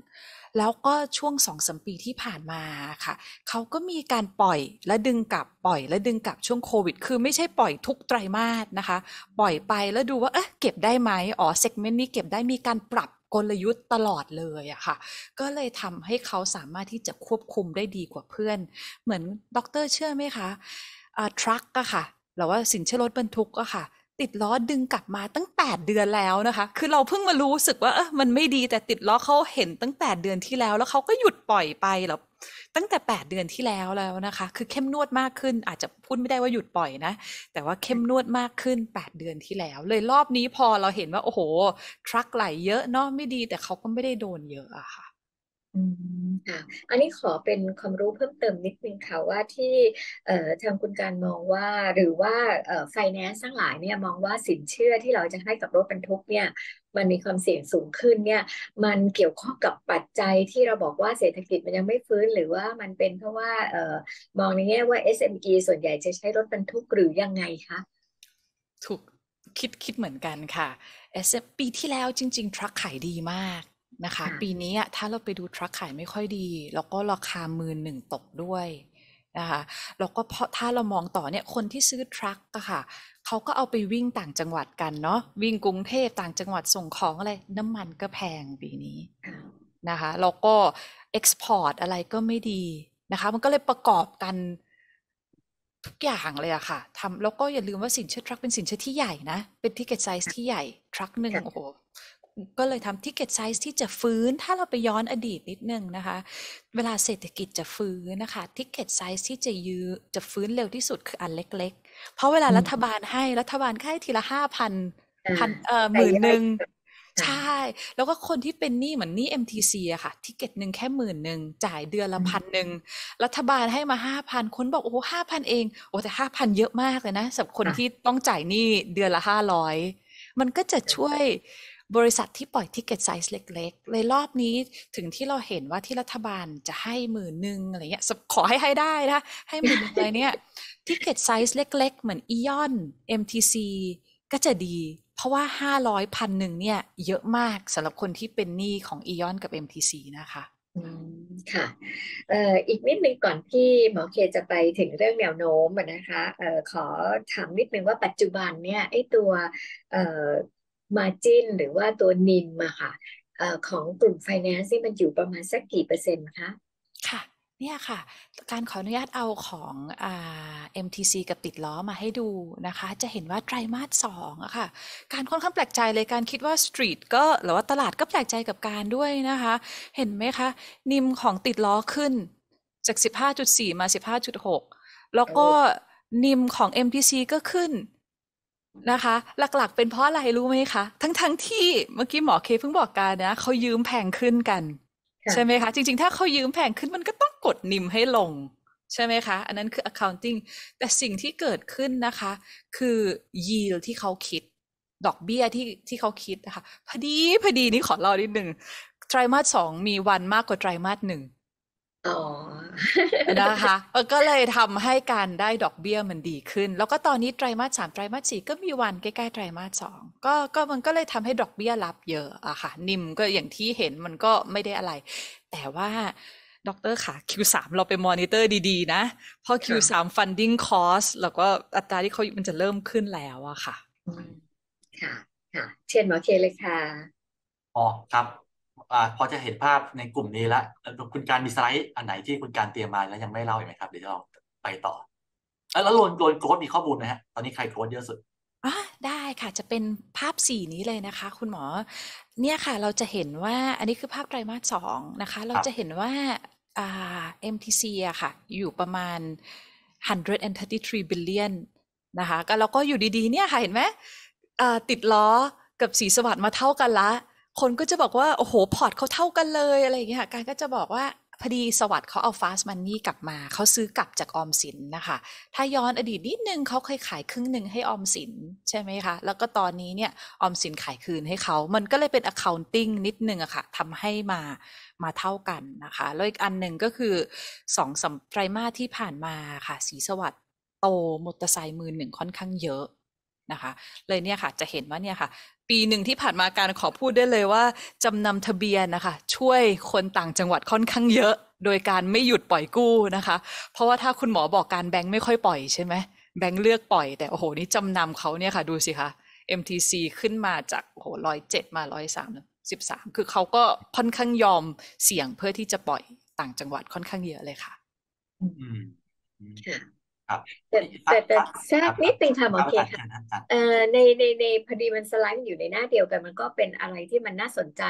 แล้วก็ช่วงสองสมปีที่ผ่านมาค่ะเขาก็มีการปล่อยและดึงกลับปล่อยและดึงกลับช่วงโควิด คือไม่ใช่ปล่อยทุกไตรมาสนะคะ ปล่อยไปแล้วดูว่าเอ๊ะเก็บได้ไหมอ๋อเซกเมนต์นี้เก็บได้มีการปรับกลยุทธ์ตลอดเลยอะค่ะ ก็เลยทำให้เขาสามารถที่จะควบคุมได้ดีกว่าเพื่อน เหมือนด็อกเตอร์เชื่อไหมคะอทรัคอะค่ะหรือว่าสินเชื่อรถบรรทุกอะค่ะติดล้อดึงกลับมาตั้ง 8 เดือนแล้วนะคะ คือเราเพิ่งมารู้สึกว่าเออมันไม่ดีแต่ติดล้อเขาเห็นตั้ง8เดือนที่แล้ว แล้วเขาก็หยุดปล่อยไปแล้วตั้งแต่ 8 เดือนที่แล้วแล้วนะคะ คือเข้มนวดมากขึ้น อาจจะพูดไม่ได้ว่าหยุดปล่อยนะ แต่ว่าเข้มนวดมากขึ้น 8 เดือนที่แล้ว เลยรอบนี้พอเราเห็นว่าโอ้โห ทรัคไหลเยอะเนาะ ไม่ดีแต่เขาก็ไม่ได้โดนเยอะอะค่ะอืมค่ะอันนี้ขอเป็นความรู้เพิ่มเติมนิดนึงค่ะว่าที่เอ่อทางคุณการมองว่าหรือว่าเอ่อไฟแนนซ์ทั้งหลายเนี่ยมองว่าสินเชื่อที่เราจะให้กับรถบรรทุกเนี่ยมันมีความเสี่ยงสูงขึ้นเนี่ยมันเกี่ยวข้องกับปัจจัยที่เราบอกว่าเศรษฐกิจมันยังไม่ฟื้นหรือว่ามันเป็นเพราะว่าเอ่อมองในแง่ว่า SME ส่วนใหญ่จะใช้รถบรรทุกหรือยังไงคะถูกคิดคิดเหมือนกันค่ะ s e ปีที่แล้วจริงๆทรัคขายดีมากนะคะ ปีนี้ถ้าเราไปดูทรัคขายไม่ค่อยดีแล้วก็ราคามือหนึ่งตกด้วยนะคะแล้วก็เพราะถ้าเรามองต่อเนี่ยคนที่ซื้อทรัคอะค่ะเขาก็เอาไปวิ่งต่างจังหวัดกันเนาะวิ่งกรุงเทพต่างจังหวัดส่งของอะไรน้ำมันก็แพงปีนี้นะคะแล้วก็เอ็กซ์พอร์ตอะไรก็ไม่ดีนะคะมันก็เลยประกอบกันทุกอย่างเลยอะค่ะทำแล้วก็อย่าลืมว่าสินเชื่อทรัคเป็นสินเชื่อที่ใหญ่นะเป็นที่เกตไซส์ที่ใหญ่ทรัคหนึ่งโอ้โหก็เลยทำทิกเก็ตไซส์ที่จะฟื้นถ้าเราไปย้อนอดีตนิดนึงนะคะ เวลาเศรษฐกิจจะฟื้นนะคะทิกเก็ตไซส์ที่จะยื้อจะฟื้นเร็วที่สุดคืออันเล็กๆ เพราะเวลารัฐบาลให้รัฐบาลให้ทีละห้าพันพันเอ่อหมื่นหนึ่ง ใช่ แล้วก็คนที่เป็นหนี้เหมือนหนี้ MTC อะค่ะทิเก็ตหนึ่งแค่หมื่นหนึ่ง จ่ายเดือนละพันหนึ่งรัฐบาลให้มาห้าพันคนบอกโอ้ห้าพันเองโอ้แต่ห้าพันเยอะมากเลยนะสำหรับคนที่ต้องจ่ายหนี้เดือนละห้าร้อยมันก็จะช่วยบริษัทที่ปล่อยทิกเก็ตไซส์เล็กๆเลยรอบนี้ถึงที่เราเห็นว่าที่รัฐบาลจะให้หมื่นหนึ่งอะไรเงี้ยขอให้ให้ได้นะให้หมื่นหนึ่งอะไรเนี่ยทิกเก็ตไซส์เล็ก ๆ เหมือนอีออน MTC ก็จะดี เพราะว่า 500พันหนึ่งเนี่ยเยอะมากสำหรับคนที่เป็นหนี้ของอีออนกับ MTC นะคะค่ะอีกนิดนึงก่อนที่หมอเคจะไปถึงเรื่องแนวโน้มนะคะขอถามนิดนึงว่าปัจจุบันเนี่ย ไอ้ตัวมาจินหรือว่าตัวนินมาค่ะของกลุ่มไฟแนนซ์ที่มันอยู่ประมาณสักกี่เปอร์เซ็นต์คะ ค่ะเนี่ยค่ะ การขออนุญาตเอาของอ MTC กับติดล้อมาให้ดูนะคะ จะเห็นว่าไตรมาสสองอะค่ะ การค่อนข้างแปลกใจเลยการคิดว่าสตรีทก็หรือว่าตลาดก็แปลกใจกับการด้วยนะคะ เห็นไหมคะ นิมของติดล้อขึ้น จาก 15.4 มา 15.6 แล้วก็นิมของ MTC ก็ขึ้นนะคะ หลักๆเป็นเพราะอะไรรู้ไหมคะ ทั้งๆทที่เมื่อกี้ หมอเคเพิ่งบอกการนะเขายืมแพงขึ้นกันใช่ไหมคะ จริงๆถ้าเขายืมแพงขึ้นมันก็ต้องกดนิมให้ลง ใช่ไหมคะ อันนั้นคือ accounting แต่สิ่งที่เกิดขึ้นนะคะ คือ yield ที่เขาคิด ดอกเบี้ยที่ที่เขาคิดนะคะพอดีพอดีนี่ขอเล่านิดหนึ่งไตรมาสสองมีวันมากกว่าไตรมาสหนึ่งนะคะก็เลยทำให้การได้ดอกเบี้ยมันดีขึ้น แล้วก็ตอนนี้ไตรมาสสามไตรมาสสี่ก็มีวันใกล้ๆไตรมาสสองก็ก็มันก็เลยทำให้ดอกเบี้ยรับเยอะอะค่ะ นิมก็อย่างที่เห็นมันก็ไม่ได้อะไร แต่ว่าด็อกเตอร์ค่ะ Q3 เราไปมอนิเตอร์ ดีๆ นะเพราะ Q3 funding cost แล้วก็อัตราที่เขามันจะเริ่มขึ้นแล้วอะค่ะ ค่ะ ค่ะ เชิญหมอเคเลยค่ะอ๋อครับอ่าพอจะเห็นภาพในกลุ่มนี้แล้วคุณการมีสไลด์อันไหนที่คุณการเตรียมมาแล้วยังไม่เล่าอีกไหมครับเดี๋ยวเราไปต่อแล้วโลนโลนโค้ดมีข้อมูลไหมฮะตอนนี้ใครโค้ดเยอะสุดอ๋อได้ค่ะจะเป็นภาพสี่นี้เลยนะคะคุณหมอ เนี่ยค่ะ เราจะเห็นว่าอันนี้คือภาพไตรมาสสองนะคะ เราจะเห็นว่าอ่า MTC อะค่ะ อยู่ประมาณ 133 billion นะคะก็แล้วก็อยู่ดีๆ เนี่ยค่ะเห็นไหมติดล้อกับสีสวัสดมาเท่ากันละคนก็จะบอกว่าโอ้โหพอร์ตเขาเท่ากันเลยอะไรอย่างเงี้ยการก็จะบอกว่าพอดีสวัสด์เขาเอาฟาสต์มันนี่กลับมาเขาซื้อกลับจากออมสินนะคะถ้าย้อนอดีตนิดนึงเขาเคยขายครึ่งหนึ่งให้ออมสินใช่ไหมคะแล้วก็ตอนนี้เนี่ยออมสินขายคืนให้เขา มันก็เลยเป็น accounting นิดนึงอะคะ่ะทำให้มามาเท่ากันนะคะแล้วอีกอันหนึ่งก็คือสองสัมไตรมาสที่ผ่านมาค่ะ สีสวัสด์โตมอเตอร์ไซค์มือหนึ่งค่อนข้างเยอะนะคะเลยเนี่ยค่ะ จะเห็นว่าเนี่ยค่ะ ปีหนึ่งที่ผ่านมาการขอพูดได้เลยว่าจำนำทะเบียนนะคะช่วยคนต่างจังหวัดค่อนข้างเยอะ โดยการไม่หยุดปล่อยกู้นะคะ เพราะว่าถ้าคุณหมอบอกการแบงค์ไม่ค่อยปล่อย ใช่ไหมแบงค์เลือกปล่อยแต่โอ้โหนี่จำนำเขาเนี่ยค่ะ ดูสิคะ MTC ขึ้นมาจากโอ้โหร้อยเจ็ดมาร้อยสามสิบสามคือเขาก็ค่อนข้างยอมเสี่ยงเพื่อที่จะปล่อยต่างจังหวัดค่อนข้างเยอะเลยค่ะ อืมค่ะแต่แต่แทรกนิดนึงค่ะหมอเคค่ะเอ่อในในในพอดีมันสไลด์ัอยู่ในหน้าเดียวกันมันก็เป็นอะไรที่มันน่าสนใจ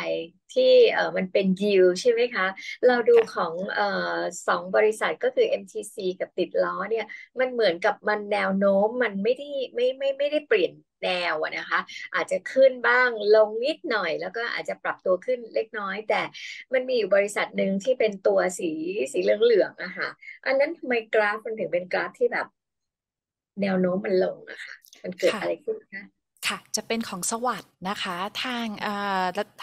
ที่เอ่อมันเป็นยิวใช่ไหมคะ เราดูของเอ่อสองบริษัทก็คือ MTC กับติดล้อเนี่ยมันเหมือนกับมันแนวโน้มมันไม่ได้ไม่ไม่ไม่ได้เปลี่ยนแนวนะคะ อาจจะขึ้นบ้างลงนิดหน่อย แล้วก็อาจจะปรับตัวขึ้นเล็กน้อย แต่มันมีอยู่บริษัทหนึ่งที่เป็นตัวสีสีเหลืองๆอะค่ะ อันนั้นทำไมกราฟมันถึงเป็นกราฟที่แบบ แนวโน้มมันลงอะค่ะมันเกิดอะไรขึ้นคะ ค่ะ จะเป็นของสวัสด์นะคะ ทาง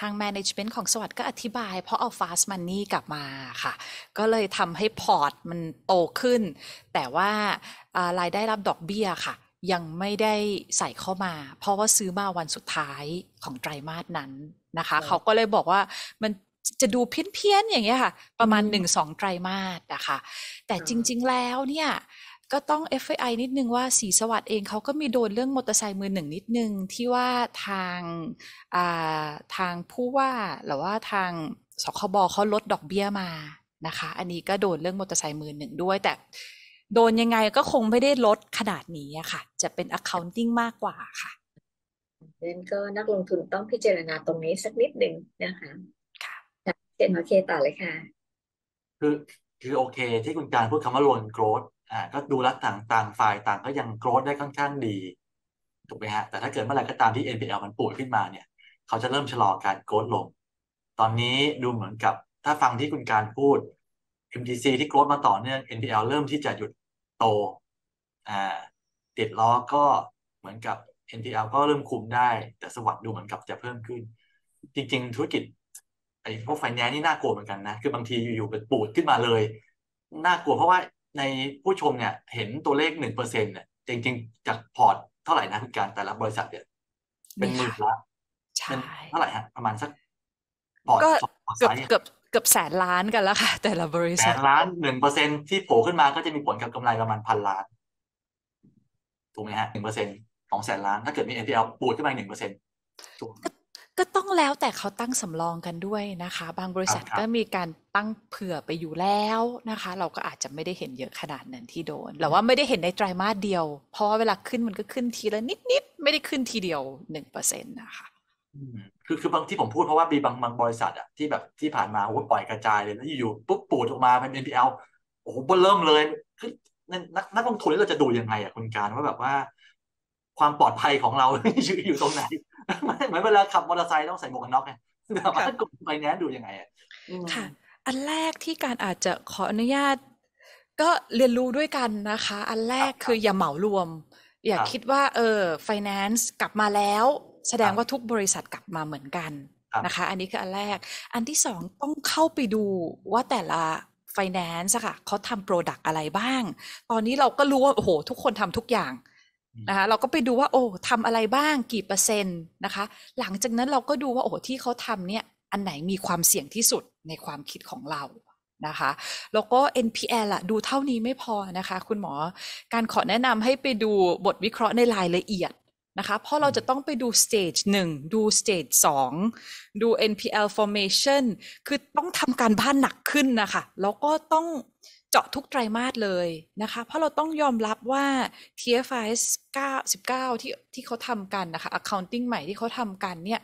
ทางแมネจเมนต์ของสวัสด์ก็อธิบายเพราะเอาฟ a สมันนี่กลับมาค่ะ ก็เลยทำให้พอร์ตมันโตขึ้น แต่ว่ารายได้รับดอกเบี้ยค่ะยังไม่ได้ใส่เข้ามา เพราะว่าซื้อมาวันสุดท้ายของไตรมาสนั้นนะคะเขาก็เลยบอกว่ามันจะดูเพี้ยนๆ อย่างเงี้ยค่ะ ประมาณหนึ่งสองไตรมาสนะคะแต่จริงๆแล้วเนี่ย ก็ต้อง FAI นิดนึงว่าสีสวัสด์เองเขาก็มีโดนเรื่องมอเตอร์ไซค์มือหนึ่งนิดนึง ที่ว่าทางาทางผู้ว่า หรือว่าทางสคบเขาลดดอกเบี้ยมานะคะอันนี้ก็โดนเรื่องมอเตอร์ไซค์มือหนึ่งด้วยแต่โดนยังไงก็คงไม่ได้ลดขนาดนี้อะค่ะ จะเป็น accounting มากกว่าค่ะนั้นก็นักลงทุนต้องพิจารณาตรงนี้สักนิดหนึ่งนะคะ ค่ะเจนโอเคต่อเลยค่ะ คือ คือโอเคที่คุณการพูดคำว่าลนโกรดอ่าก็ดูลักต่างต่างฝ่ายต่างก็ยังโกรดได้ค่อนข้างดีถูกไหมฮะ แต่ถ้าเกิดเมื่อไหร่ก็ตามที่ NPL มันปูดขึ้นมาเนี่ย เขาจะเริ่มชะลอการโกรดลง ตอนนี้ดูเหมือนกับถ้าฟังที่คุณการพูด MTC ที่โกรดมาต่อเนื่อง NPL เริ่มที่จะหยุดโตอ่าติดล้อก็เหมือนกับ NPL ก็เริ่มคุมได้ แต่สวัสดดูเหมือนกับจะเพิ่มขึ้น จริงๆ ธุรกิจไอ้พวกไฟแนนซ์นี่น่ากลัวเหมือนกันนะ คือบางทีอยู่ๆเป็นปูดขึ้นมาเลย น่ากลัวเพราะว่าในผู้ชมเนี่ย เห็นตัวเลขหนึ่งเปอร์เซ็นต์เนี่ยจริงๆ จากพอร์ตเท่าไหร่นะคุณการแต่ละบริษัทเนี่ยเป็นหมื่นละ ใช่เท่าไหร่ฮะประมาณสักพอร์ตเกือบเกือบเกือบแสนล้านกันแล้วค่ะ แต่ละบริษัทแสนล้านหนึ่งเปอร์เซ็นที่โผล่ขึ้นมาก็จะมีผลกับกำไรประมาณพันล้าน ถูกไหมฮะหนึ่งเปอร์เซ็นของแสนล้าน ถ้าเกิดมี NPL ปูดขึ้นมาหนึ่งเปอร์เซ็นต์กก็ต้องแล้วแต่เขาตั้งสำรองกันด้วยนะคะ บางบริษัทก็มีการตั้งเผื่อไปอยู่แล้วนะคะ เราก็อาจจะไม่ได้เห็นเยอะขนาดนั้นที่โดนแต่ว่าไม่ได้เห็นในไตรามาสเดียวเพราะว่าเวลาขึ้นมันก็ขึ้นทีละนิดๆไม่ได้ขึ้นทีเดียวหนึ่งเปอร์เซ็นต์นะคะคือคือบางที่ผมพูด เพราะว่ามีบางบางบริษัทอะที่แบบที่ผ่านมาโอ้ปล่อยกระจายเลยแล้วอยู่ๆปุ๊บปูดออกมา เป็น NPL โอ้โหเริ่มเลยคือนักนักลงทุนเราจะดูยังไงอะคุณการว่าแบบว่าความปลอดภัยของเราอยู่อยู่ตรงไหน เหมือนเวลาขับมอเตอร์ไซค์ต้องใส่หมวกกันน็อกไงแต่ว่ากลุ่มไฟแนนซ์ดูยังไงอะค่ะ อันแรกที่การอาจจะขออนุญาต ก็เรียนรู้ด้วยกันนะคะ อันแรกคืออย่าเหมารวมอย่าคิดว่า เออ ไฟแนนซ์กลับมาแล้วแสดงว่าทุกบริษัทกลับมาเหมือนกันนะคะ อันนี้คืออันแรก อันที่สองต้องเข้าไปดูว่าแต่ละ finance ค่ะเขาทำโปรดักต์อะไรบ้าง ตอนนี้เราก็รู้ว่าโอ้โห ทุกคนทำทุกอย่างนะคะเราก็ไปดูว่าโอ้ทำอะไรบ้างกี่เปอร์เซ็นต์นะคะ หลังจากนั้นเราก็ดูว่าโอ้ที่เขาทำเนี่ยอันไหนมีความเสี่ยงที่สุดในความคิดของเรานะคะ แล้วก็ NPL ละดูเท่านี้ไม่พอนะคะ คุณหมอการขอแนะนำให้ไปดูบทวิเคราะห์ในรายละเอียดนะคะเพราะเราจะต้องไปดูสเตจหนึ่งดูสเตจสองดู NPL formation คือต้องทำการบ้านหนักขึ้นนะคะแล้วก็ต้องเจาะทุกไตรมาสเลยนะคะ เพราะเราต้องยอมรับว่า TFIS 19ที่ที่เขาทำกันนะคะ accounting ใหม่ที่เขาทำกันเนี่ย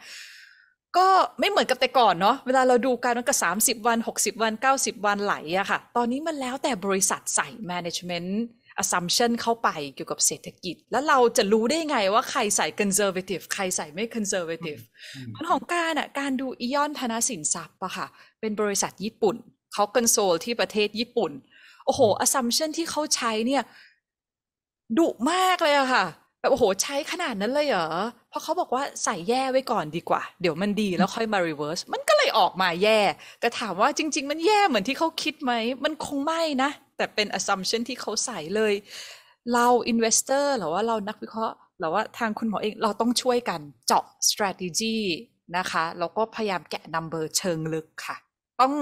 ก็ไม่เหมือนกับแต่ก่อนเนาะเวลาเราดูการมันก็30 วัน 60 วัน 90 วันไหลอะค่ะ ตอนนี้มันแล้วแต่บริษัทใส่ management assumption เข้าไปเกี่ยวกับเศรษฐกิจ แล้วเราจะรู้ได้ไงว่าใครใส่ conservative ใครใส่ไม่ conservative ันของการอ่ะ การดูอิยอนธนสินทรัพย์อะค่ะเป็นบริษัทญี่ปุ่น เขาคอนโซลที่ประเทศญี่ปุ่น โอ้โห assumption ที่เขาใช้เนี่ยดุมากเลยอะค่ะแบบโอ้โห ใช้ขนาดนั้นเลยเหรอ เพราะเขาบอกว่าใส่แย่ไว้ก่อนดีกว่า เดี๋ยวมันดีแล้วค่อยมา reverse มันก็เลยออกมาแย่แต่ถามว่าจริง ๆ มันแย่เหมือนที่เขาคิดไหมมันคงไม่นะแต่เป็น assumption ที่เขาใส่เลย เรา investor หรือว่าเรานักวิเคราะห์หรือว่าทางคุณหมอเอง เราต้องช่วยกันเจาะ strategy นะคะแล้วก็พยายามแกะ number เชิงลึกค่ะ ต้อง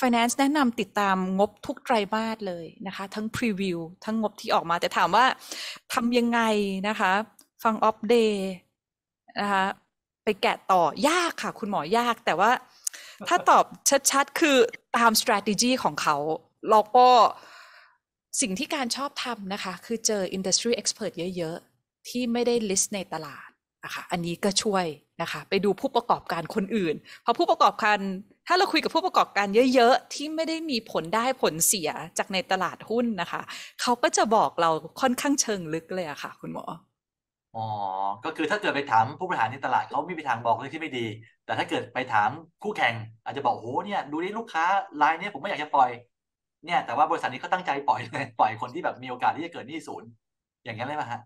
finance แนะนำติดตามงบทุกไตรมาสเลยนะคะ ทั้ง preview ทั้งงบที่ออกมา แต่ถามว่าทำยังไงนะคะ ฟัง off day นะคะ ไปแกะต่อยากค่ะ คุณหมอยาก แต่ว่าถ้าตอบชัดๆ คือตาม strategy ของเขาเลาก็สิ่งที่การชอบทำนะคะคือเจออินดัสทรีเอ็กซ์เพรสเยอะๆที่ไม่ได้ิสต์ในตลาดนะคะอันนี้ก็ช่วยนะคะ ไปดูผู้ประกอบการคนอื่นเพราะผู้ประกอบการถ้าเราคุยกับผู้ประกอบการเยอะ ๆ ที่ไม่ได้มีผลได้ผลเสียจากในตลาดหุ้นนะคะ เขาก็จะบอกเราค่อนข้างเชิงลึกเลยอะค่ะ คุณหมออ๋อก็คือถ้าเกิดไปถามผู้บริหารในตลาดเขาไม่มีทางบอกเรื่องที่ไม่ดี แต่ถ้าเกิดไปถามคู่แข่งอาจจะบอกโอหเนี่ยดูนี่ลูกค้ารายนี้ผมไม่อยากจะปล่อยเนี่ยแต่ว่าบริษัทนี้เขาตั้งใจปล่อยเลยปล่อยคนที่แบบมีโอกาสที่จะเกิดหนี้ศูนย์อย่างนั้นเลยป่ะฮะ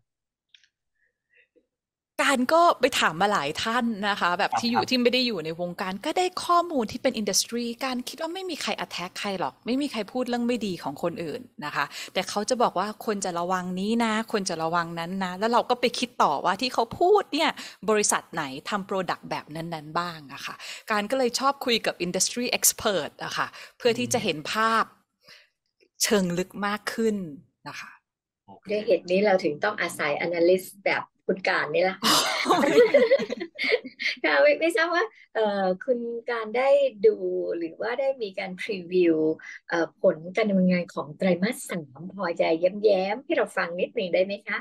การก็ไปถามมาหลายท่านนะคะ แบบที่อยู่ที่ไม่ได้อยู่ในวงการก็ได้ข้อมูลที่เป็นอินดัสทรีการคิดว่าไม่มีใครอัตแทกใครหรอก ไม่มีใครพูดเรื่องไม่ดีของคนอื่นนะคะ แต่เขาจะบอกว่าคนจะระวังนี้นะ คนจะระวังนั้นนะ แล้วเราก็ไปคิดต่อว่าที่เขาพูดเนี่ย บริษัทไหนทำโปรดักต์แบบนั้น ๆ บ้างอะคะ่ะการก็เลยชอบคุยกับอินดัสทรีเอ็กซ์เพรสอะคะ่ะ เพื่อที่จะเห็นภาพเชิงลึกมากขึ้นนะคะด้วยเหตุนี้เราถึงต้องอาศัย a n a l y s ์แบบคุณการนี่แหละค่ะไม่ไม่ทราบว่าคุณการได้ดูหรือว่าได้มีการพรีวิวผลการดำเนินงานของไตรมาสสามพอใจแย้มๆให้เราฟังนิดหนึ่งได้ไหมคะ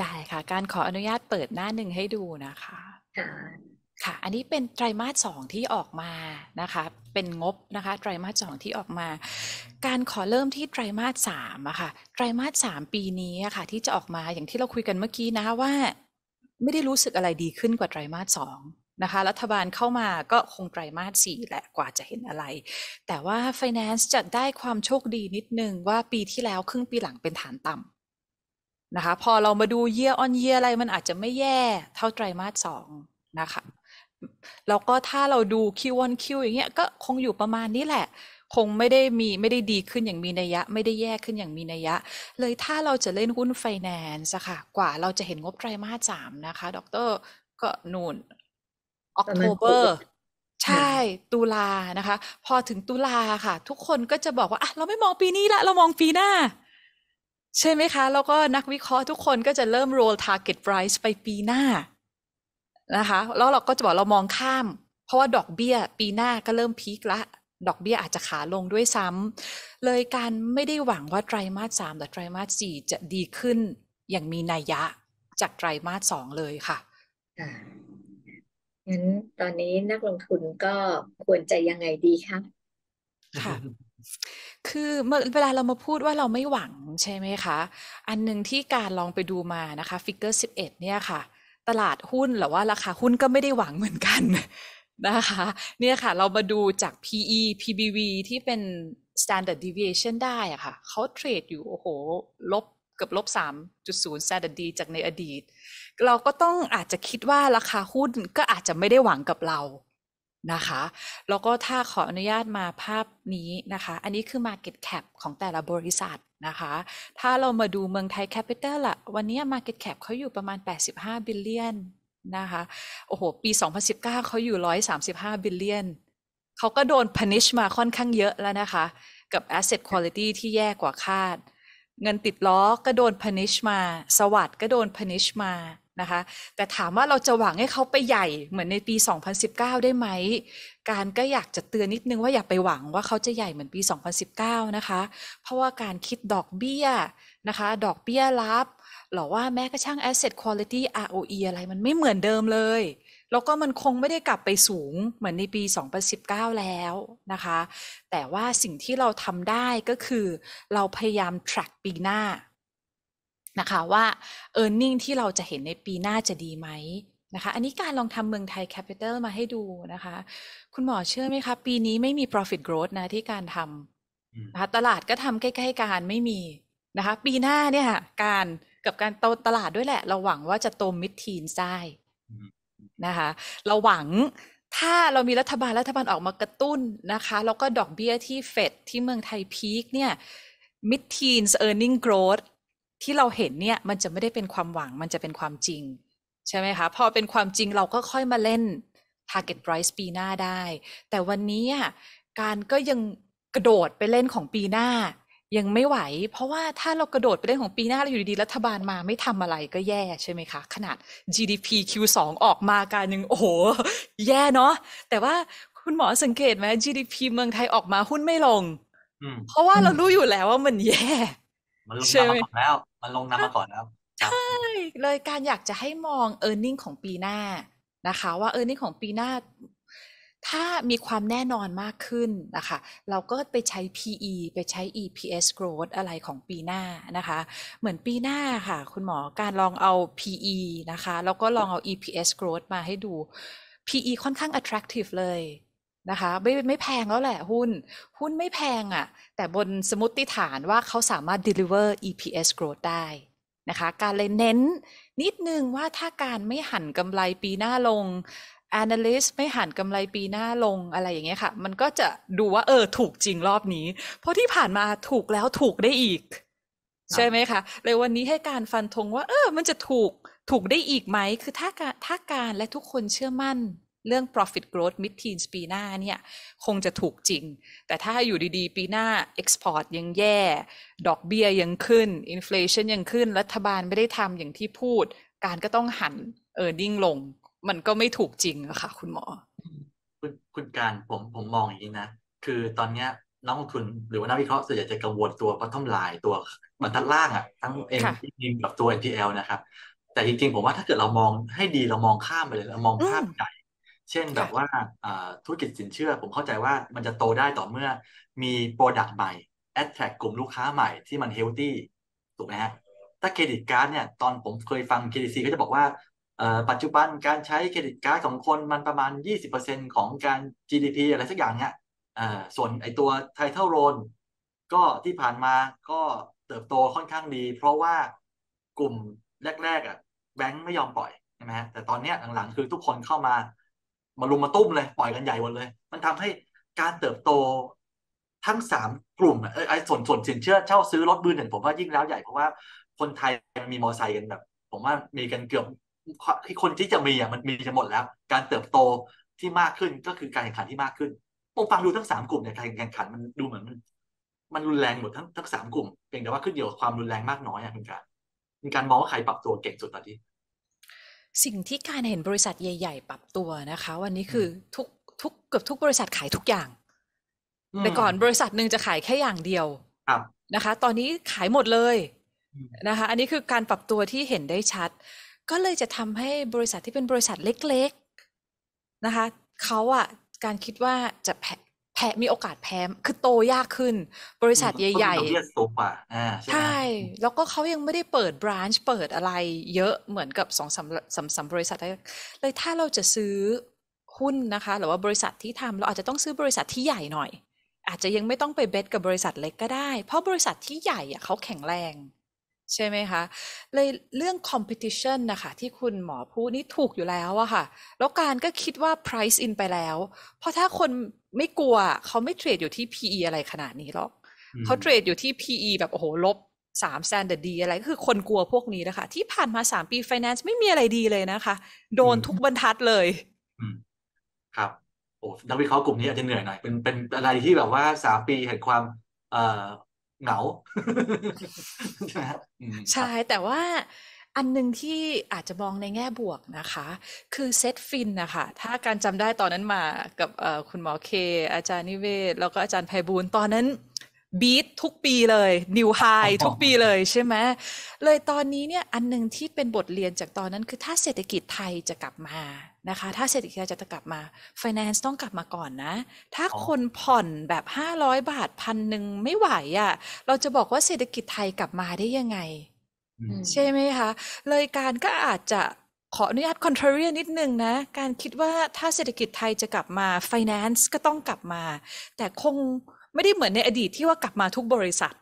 ได้ค่ะการขออนุญาตเปิดหน้าหนึ่งให้ดูนะคะค่ะค่ะ อันนี้เป็นไตรมาสสองที่ออกมานะคะ เป็นงบนะคะ ไตรมาสสองที่ออกมา การขอเริ่มที่ไตรมาสสามอะค่ะ ไตรมาสสามปีนี้อะค่ะ ที่จะออกมา อย่างที่เราคุยกันเมื่อกี้นะคะว่า ไม่ได้รู้สึกอะไรดีขึ้นกว่าไตรมาสสองนะคะ รัฐบาลเข้ามาก็คงไตรมาสสี่แหละกว่าจะเห็นอะไร แต่ว่า Finance จะได้ความโชคดีนิดนึงว่าปีที่แล้วครึ่งปีหลังเป็นฐานต่ำนะคะ พอเรามาดูเยียออนเยียอะไรมันอาจจะไม่แย่ เท่าไตรมาสสองนะคะแล้วก็ถ้าเราดู Q1 Q อย่างเงี้ยก็คงอยู่ประมาณนี้แหละ คงไม่ได้มีไม่ได้ดีขึ้นอย่างมีนัยยะ ไม่ได้แย่ขึ้นอย่างมีนัยยะ เลยถ้าเราจะเล่นหุ้นไฟแนนซ์ค่ะกว่าเราจะเห็นงบไตรมาสสามนะคะดออกเตร์ก็นูนออกโทเบอร์ใช่ตุลานะคะ พอถึงตุลาค่ะ ทุกคนก็จะบอกว่าอ่ะเราไม่มองปีนี้ละเรามองปีหน้าใช่ไหมคะแล้วก็นักวิเคราะห์ทุกคนก็จะเริ่ม roll target price ไปปีหน้านะคะแล้วเราก็จะบอกเรามองข้าม เพราะว่าดอกเบี้ยปีหน้าก็เริ่มพีคละดอกเบี้ยอาจจะขาลงด้วยซ้ำ เลยการไม่ได้หวังว่าไตรมาสสามหรือไตรมาสสี่จะดีขึ้นอย่างมีนัยยะจากไตรมาสสองเลยค่ะงั้นตอนนี้นักลงทุนก็ควรจะยังไงดีคะค่ะ คือเมื่อเวลาเรามาพูดว่าเราไม่หวังใช่ไหมคะอันหนึ่งที่การลองไปดูมานะคะฟิกเกอร์11เนี่ยค่ะตลาดหุ้นหรือว่าราคาหุ้นก็ไม่ได้หวังเหมือนกันนะคะเนี่ยค่ะเรามาดูจาก PE PBV ที่เป็น standard deviation ได้อะค่ะเขาเทรดอยู่ โอ้โห ลบเกือบลบ3.0 standard D จากในอดีต เราก็ต้องอาจจะคิดว่าราคาหุ้นก็อาจจะไม่ได้หวังกับเรานะคะ แล้วก็ถ้าขออนุญาตมาภาพนี้นะคะ อันนี้คือ Market Cap ของแต่ละบริษัทนะคะ ถ้าเรามาดูเมืองไทยแคปิตอลละวันนี้ Market Cap เขาอยู่ประมาณ 85 บิลเลียนนะคะ โอ้โห ปี 2019 เขาอยู่ 135 บิลเลียนเขาก็โดน punish มาค่อนข้างเยอะแล้วนะคะ กับ asset quality ที่แย่กว่าคาด เงินติดล้อก็โดน punish มา สวัสด์ก็โดน punish มานะคะแต่ถามว่าเราจะหวังให้เขาไปใหญ่เหมือนในปี 2019 ได้ไหม การก็อยากจะเตือนนิดนึงว่าอย่าไปหวังว่าเขาจะใหญ่เหมือนปี 2019 นะคะ เพราะว่าการคิดดอกเบี้ยนะคะ ดอกเบี้ยรับหรือว่าแม้กระทั่ง asset quality ROE อะไรมันไม่เหมือนเดิมเลย แล้วก็มันคงไม่ได้กลับไปสูงเหมือนในปี 2019 แล้วนะคะ แต่ว่าสิ่งที่เราทำได้ก็คือเราพยายาม track ปีหน้านะคะว่า e a r n i n g ที่เราจะเห็นในปีหน้าจะดีไหมนะคะอันนี้การลองทำเมืองไทยแคปิตอลมาให้ดูนะคะ คุณหมอเชื่อไหมคะปีนี้ไม่มี profit growth นะที่การทำนะคะตลาดก็ทำใกล้ ๆ การไม่มี นะคะปีหน้าเนี่ยการกับการโตตลาดด้วยแหละ เราหวังว่าจะโตมิดทีนได้นะคะ เราหวังถ้าเรามีรัฐบาลรัฐบาลออกมากระตุ้นนะคะ แล้วก็ดอกเบี้ยที่เฟดที่เมืองไทยพีคเนี่ยมิดทีนเออร์เน็งโกรดที่เราเห็นเนี่ยมันจะไม่ได้เป็นความหวังมันจะเป็นความจริง ใช่ไหมคะพอเป็นความจริงเราก็ค่อยมาเล่น target price ปีหน้าได้ แต่วันนี้การก็ยังกระโดดไปเล่นของปีหน้า ยังไม่ไหว เพราะว่าถ้าเรากระโดดไปเล่นของปีหน้าแล้วอยู่ดีรัฐบาลมาไม่ทำอะไรก็แย่ใช่ไหมคะ ขนาด GDP Q2 ออกมาการยังโอ้โหแย่เนาะแต่ว่าคุณหมอสังเกตไหม GDP เมืองไทยออกมาหุ้นไม่ลงเพราะว่าเรารู้อยู่แล้วว่ามันแย่มันลงนำมาก่อนแล้ว มันลงนำมาก่อนแล้วใช่เลยการอยากจะให้มอง e a r n i n g ของปีหน้านะคะว่า e a r n i n g ของปีหน้า ถ้ามีความแน่นอนมากขึ้นนะคะ เราก็ไปใช้ PE ไปใช้ EPS growth อะไรของปีหน้านะคะ เหมือนปีหน้าค่ะ คุณหมอการลองเอา PE นะคะแล้วก็ลองเอา EPS growth มาให้ดู PE ค่อนข้าง attractive เลยนะคะไม่ไม่แพงแล้วแหละหุ้น หุ้นไม่แพงอะ่ะแต่บนสมมติฐานว่าเขาสามารถ deliver EPS growth ได้นะคะการเลยเน้น นิดนึงว่าถ้าการไม่หันกำไรปีหน้าลง analyst ไม่หันกำไรปีหน้าลงอะไรอย่างเงี้ยค่ะมันก็จะดูว่าเออถูกจริงรอบนี้ เพราะที่ผ่านมาถูกแล้วถูกได้อีก ใช่ไหมคะเลยวันนี้ให้การฟันธงว่าเออมันจะถูกถูกได้อีกไหมคือถ้าการถ้าการและทุกคนเชื่อมั่นเรื่อง profit growth mid teens ปีหน้าเนี่ยคงจะถูกจริง แต่ถ้าอยู่ดีๆ ปีหน้า export ยังแย่ ดอกเบีย้ยยังขึ้น inflation ยังขึ้น รัฐบาลไม่ได้ทำอย่างที่พูด การก็ต้องหัน e a r n i n g ลง มันก็ไม่ถูกจริงอะค่ะคุณหมอ คุณคุณการผมผมมองอย่างนี้นะ คือตอนเนี้ยนักลงทุนหรือว่านักวิเคราะห์ส่วนใหญ่จะกังวลตัวพัฒน์ลายตัวบรรทัดล่างอะทั้ง n p กับตัว NPL นะครับ แต่จริงๆผมว่าถ้าเกิดเรามองให้ดีเรามองข้ามไปเลยเรามองภาพใหญ่เช่นแบบว่าธุรกิจสินเชื่อผมเข้าใจว่ามันจะโตได้ต่อเมื่อมีโปรดักต์ใหม่ attract กลุ่มลูกค้าใหม่ที่มันเฮลตี้ถูกไหมฮะถ้าเครดิตการ์ดเนี่ยตอนผมเคยฟัง KDC ก็จะบอกว่า ปัจจุบันการใช้เครดิตการ์ดของคนมันประมาณ 20%ของการ GDP อะไรสักอย่างเนี่ยส่วนไอตัวไทเทลโรนก็ที่ผ่านมาก็เติบโตค่อนข้างดีเพราะว่ากลุ่มแรกๆอ่ะแบงค์ไม่ยอมปล่อยใช่ไหมฮะแต่ตอนเนี้ยหลังๆคือทุกคนเข้ามามารุมมาตุ้มเลยปล่อยกันใหญ่หมดเลย มันทำให้การเติบโตทั้งสามกลุ่มเออไอ้ส่วนส่วนสินเชื่อเช่าซื้อรถบือหนึ่ง ผมว่ายิ่งแล้วใหญ่เพราะว่าคนไทยมีมอไซค์กันแบบ ผมว่ามีกันเกือบที่คนที่จะมีอ่ะมันมีจะหมดแล้ว การเติบโตที่มากขึ้นก็คือการแข่งขันที่มากขึ้นผมฟังดูทั้งสามกลุ่มเนี่ยการแข่งขันมันดูเหมือนมันมันรุนแรงหมดทั้งทั้งสามกลุ่มเพียงแต่ว่าขึ้นอยู่กับความรุนแรงมากน้อยอ่ะคุณการมีการมองว่าใครปรับตัวเก่งสุดตอนนี้สิ่งที่การเห็นบริษัทใหญ่ ๆ ปรับตัวนะคะ วันนี้คือทุกทุกเกือบทุกบริษัทขายทุกอย่างแต่ก่อนบริษัทหนึ่งจะขายแค่อย่างเดียวนะคะ ตอนนี้ขายหมดเลยนะคะ อันนี้คือการปรับตัวที่เห็นได้ชัด ก็เลยจะทำให้บริษัทที่เป็นบริษัทเล็ก ๆนะคะเขาอะการคิดว่าจะแแพ้มีโอกาสแพ้คือโตยากขึ้น บริษัทใหญ่ๆญ่ีตกอ่ะใช่แล้วก็เขายังไม่ได้เปิดบรานช์ เปิดอะไร เยอะเหมือนกับสองสามสามบริษัทเลยถ้าเราจะซื้อหุ้นนะคะหรือว่าบริษัทที่ทำเราอาจจะต้องซื้อบริษัทที่ใหญ่หน่อย อาจจะยังไม่ต้องไปเบสกับบริษัทเล็กก็ได้ เพราะบริษัทที่ใหญ่อะเขาแข็งแรง ใช่ไหมคะเลยเรื่อง competition นะคะที่คุณหมอพูดนี่ถูกอยู่แล้วอะค่ะ แล้วการก็คิดว่า price in ไปแล้วเพราะถ้าคนไม่กลัวเขาไม่เทรดอยู่ที่ PE อะไรขนาดนี้หรอกเขาเทรดอยู่ที่ PE แบบ โอ้โห ลบสามแซนด์ดีอะไร ก็คือคนกลัวพวกนี้นะคะ ที่ผ่านมาสามปีไฟแนนซ์ไม่มีอะไรดีเลยนะคะ โดนทุกบรรทัดเลย ครับ โอ้นักวิเคราะห์กลุ่มนี้อาจจะเหนื่อยหน่อยเป็นเป็นอะไรที่แบบว่าสามปีเห็นความ เอ่อเหงาใช่ แต่ว่าอันหนึ่งที่อาจจะมองในแง่บวกนะคะ คือเซตฟินนะคะถ้าการจำได้ตอนนั้นมากับคุณหมอเค อาจารย์นิเวศ แล้วก็อาจารย์ไพบูลตอนนั้นบีททุกปีเลยนิวไฮทุกปีเลยใช่ไหมเลยตอนนี้เนี่ยอันหนึ่งที่เป็นบทเรียนจากตอนนั้นคือถ้าเศรษฐกิจไทยจะกลับมานะคะ ถ้าเศรษฐกิจจะกลับมาฟินแลนซ์ต้องกลับมาก่อนนะ ถ้าคนผ่อนแบบ 500 บาทพันหนึ่งไม่ไหวอะ่ะเราจะบอกว่าเศรษฐกิจไทยกลับมาได้ยังไงใช่ไหมคะ เลยการก็อาจจะขออนุญาต c o n t r a r i นิดนึงนะ การคิดว่าถ้าเศรษฐกิจไทยจะกลับมา finance ก็ต้องกลับมา แต่คงไม่ได้เหมือนในอดีตที่ว่ากลับมาทุกบริษัท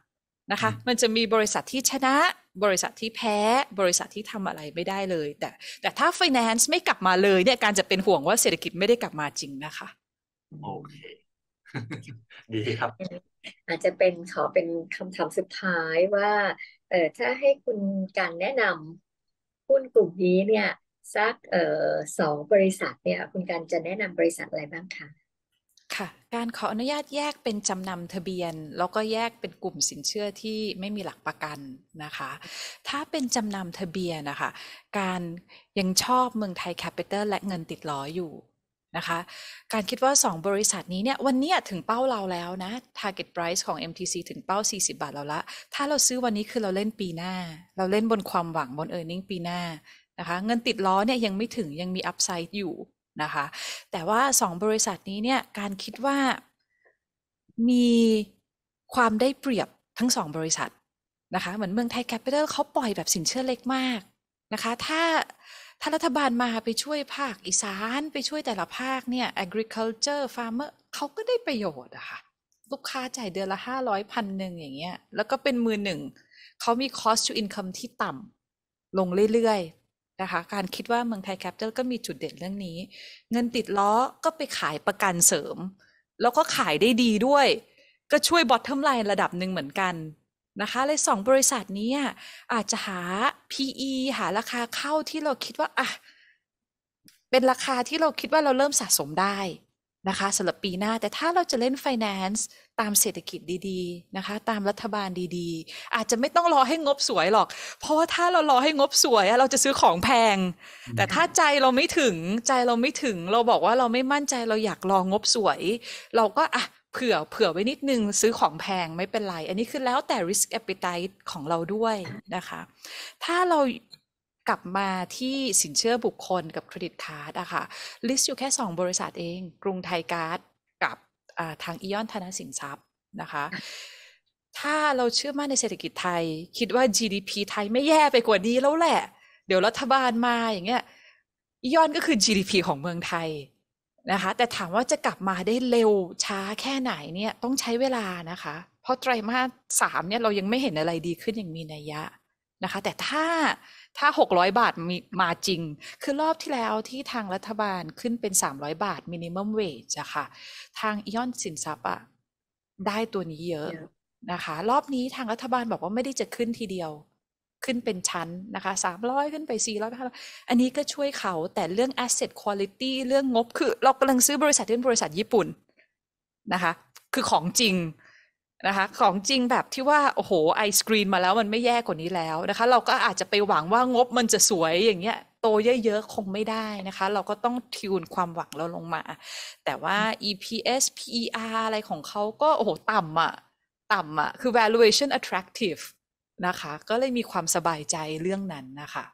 นะคะ มันจะมีบริษัทที่ชนะบริษัทที่แพ้บริษัทที่ทำอะไรไม่ได้เลย แต่ แต่ถ้า finance ไม่กลับมาเลยเนี่ยการจะเป็นห่วงว่าเศรษฐกิจไม่ได้กลับมาจริงนะคะโอเคดีครับ อาจจะเป็นขอเป็นคำถามสุดท้ายว่าเออถ้าให้คุณการแนะนำหุ้นกลุ่มนี้เนี่ยสักเออสองบริษัทเนี่ยคุณการจะแนะนำบริษัทอะไรบ้างคะค่ะ การขออนุญาตแยกเป็นจำนำทะเบียน แล้วก็แยกเป็นกลุ่มสินเชื่อที่ไม่มีหลักประกัน นะคะ ถ้าเป็นจำนำทะเบียนนะคะการยังชอบเมืองไทยแคปิตอลและเงินติดล้ออยู่นะคะการคิดว่า 2 บริษัทนี้เนี่ยวันนี้ถึงเป้าเราแล้วนะ target price ของ MTC ถึงเป้า 40 บาทเราละถ้าเราซื้อวันนี้คือเราเล่นปีหน้า เราเล่นบนความหวังบน e a r n i n g ปีหน้านะคะเงินติดล้อเนี่ยยังไม่ถึงยังมี upside อยู่นะคะแต่ว่า 2 บริษัทนี้เนี่ยการคิดว่ามีความได้เปรียบทั้ง 2 บริษัทนะคะเหมือนเมืองไทยแคปิตอลเขาปล่อยแบบสินเชื่อเล็กมากนะคะถ้าถ้ารัฐบาลมาไปช่วยภาคอีสานไปช่วยแต่ละภาคเนี่ย agriculture farmer เขาก็ได้ประโยชน์อะค่ะลูกค้าจ่ายเดือนละห้าร้อยพันหนึ่งอย่างเงี้ยแล้วก็เป็นมือหนึ่ง เขามี cost to income ที่ต่ำลงเรื่อยๆนะคะการคิดว่าเมืองไทยแคปเตอร์ก็มีจุดเด่นเรื่องนี้ เงินติดล้อก็ไปขายประกันเสริม แล้วก็ขายได้ดีด้วย ก็ช่วยบอท t ท m มไลน์ระดับหนึ่งเหมือนกันนะคะเลยสองบริษัทนี้อาจจะหา PE หาราคาเข้าที่เราคิดว่าอ่ะเป็นราคาที่เราคิดว่าเราเริ่มสะสมได้นะคะสำหรับปีหน้า แต่ถ้าเราจะเล่น Finance ตามเศรษฐกิจดีๆนะคะ ตามรัฐบาลดีๆ อาจจะไม่ต้องรอให้งบสวยหรอก เพราะว่าถ้าเรารอให้งบสวยเราจะซื้อของแพง แต่ถ้าใจเราไม่ถึงใจเราไม่ถึงเราบอกว่าเราไม่มั่นใจเราอยากรองงบสวย เราก็อ่ะผื่อเผื่อไว้นิดนึงซื้อของแพงไม่เป็นไร อันนี้คือแล้วแต่ risk appetite ของเราด้วยนะคะ ถ้าเรากลับมาที่สินเชื่อบุคคลกับเครดิตคาร์ดอะค่ะลิสต์อยู่แค่2 บริษัทเองกรุงไทยการ์ด กับทางอีออนธนสินทรัพย์นะคะ ถ้าเราเชื่อมั่นในเศรษฐกิจไทย คิดว่า GDP ไทยไม่แย่ไปกว่านี้แล้วแหละ เดี๋ยวรัฐบาลมาอย่างเงี้ยย้อนก็คือ GDP ของเมืองไทยนะคะ แต่ถามว่าจะกลับมาได้เร็วช้าแค่ไหนเนี่ยต้องใช้เวลานะคะ เพราะไตรมาสสามเนี่ยเรายังไม่เห็นอะไรดีขึ้นอย่างมีนัยยะนะคะ แต่ถ้าถ้า600 บาทมีมาจริง คือรอบที่แล้วที่ทางรัฐบาลขึ้นเป็น 300 บาทมินิมัมเวจอะค่ะ ทางยิอนสินทรัพย์อะได้ตัวนี้เยอะนะคะ รอบนี้ทางรัฐบาลบอกว่าไม่ได้จะขึ้นทีเดียวขึ้นเป็นชั้นนะคะ 300 ขึ้นไป 400ร้ออันนี้ก็ช่วยเขาแต่เรื่อง asset quality เรื่องงบคือเรากำลังซื้อบริษัทที่เป็นบริษัทญี่ปุ่นนะคะคือของจริงนะคะของจริงแบบที่ว่าโอ้โหไอสกรีนมาแล้วมันไม่แย่กว่านี้แล้วนะคะเราก็อาจจะไปหวังว่างบมันจะสวยอย่างเงี้ยโตเยอะๆคงไม่ได้นะคะ เราก็ต้องทิวนความหวังเราลงมา แต่ว่า EPS PER อะไรของเขาก็โอ้โหต่ำอะต่ำอะคือ valuation attractive นะคะก็เลยมีความสบายใจเรื่องนั้นนะคะ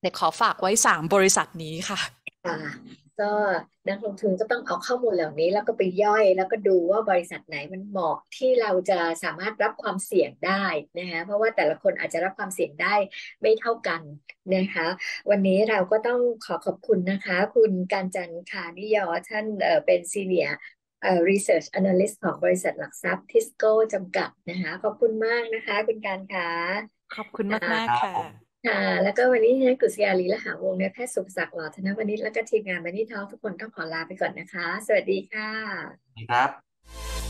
เดี๋ขอฝากไว้สามบริษัทนี้ค่ะก็นักลงทุนก็ต้องเอาข้อมูลเหล่านี้ แล้วก็ไปย่อยแล้วก็ดูว่าบริษัทไหนมันเหมาะที่เราจะสามารถรับความเสี่ยงได้นะคะเพราะว่าแต่ละคนอาจจะรับความเสี่ยงได้ไม่เท่ากันนะคะ วันนี้เราก็ต้องขอขอบคุณนะคะ คุณการจันคานิยอท่านเป็นซีเนียรีเสิร์ชแอนาลิสต์ของบริษัทหลักทรัพย์ทิสโก้จำกัดนะคะ ขอบคุณมากนะคะคุณการค่ะขอบคุณมากมากค่ะค่ะ แล้วก็วันนี้ี่ยกุศยาลีและหาวงเนี่ยแพทย์สุภศักดิ์หล่อธนวณิชและก็ทีมงานบันนี่ทอทุกคนต้องขอลาไปก่อนนะคะ สวัสดีค่ะสวัสดีครับ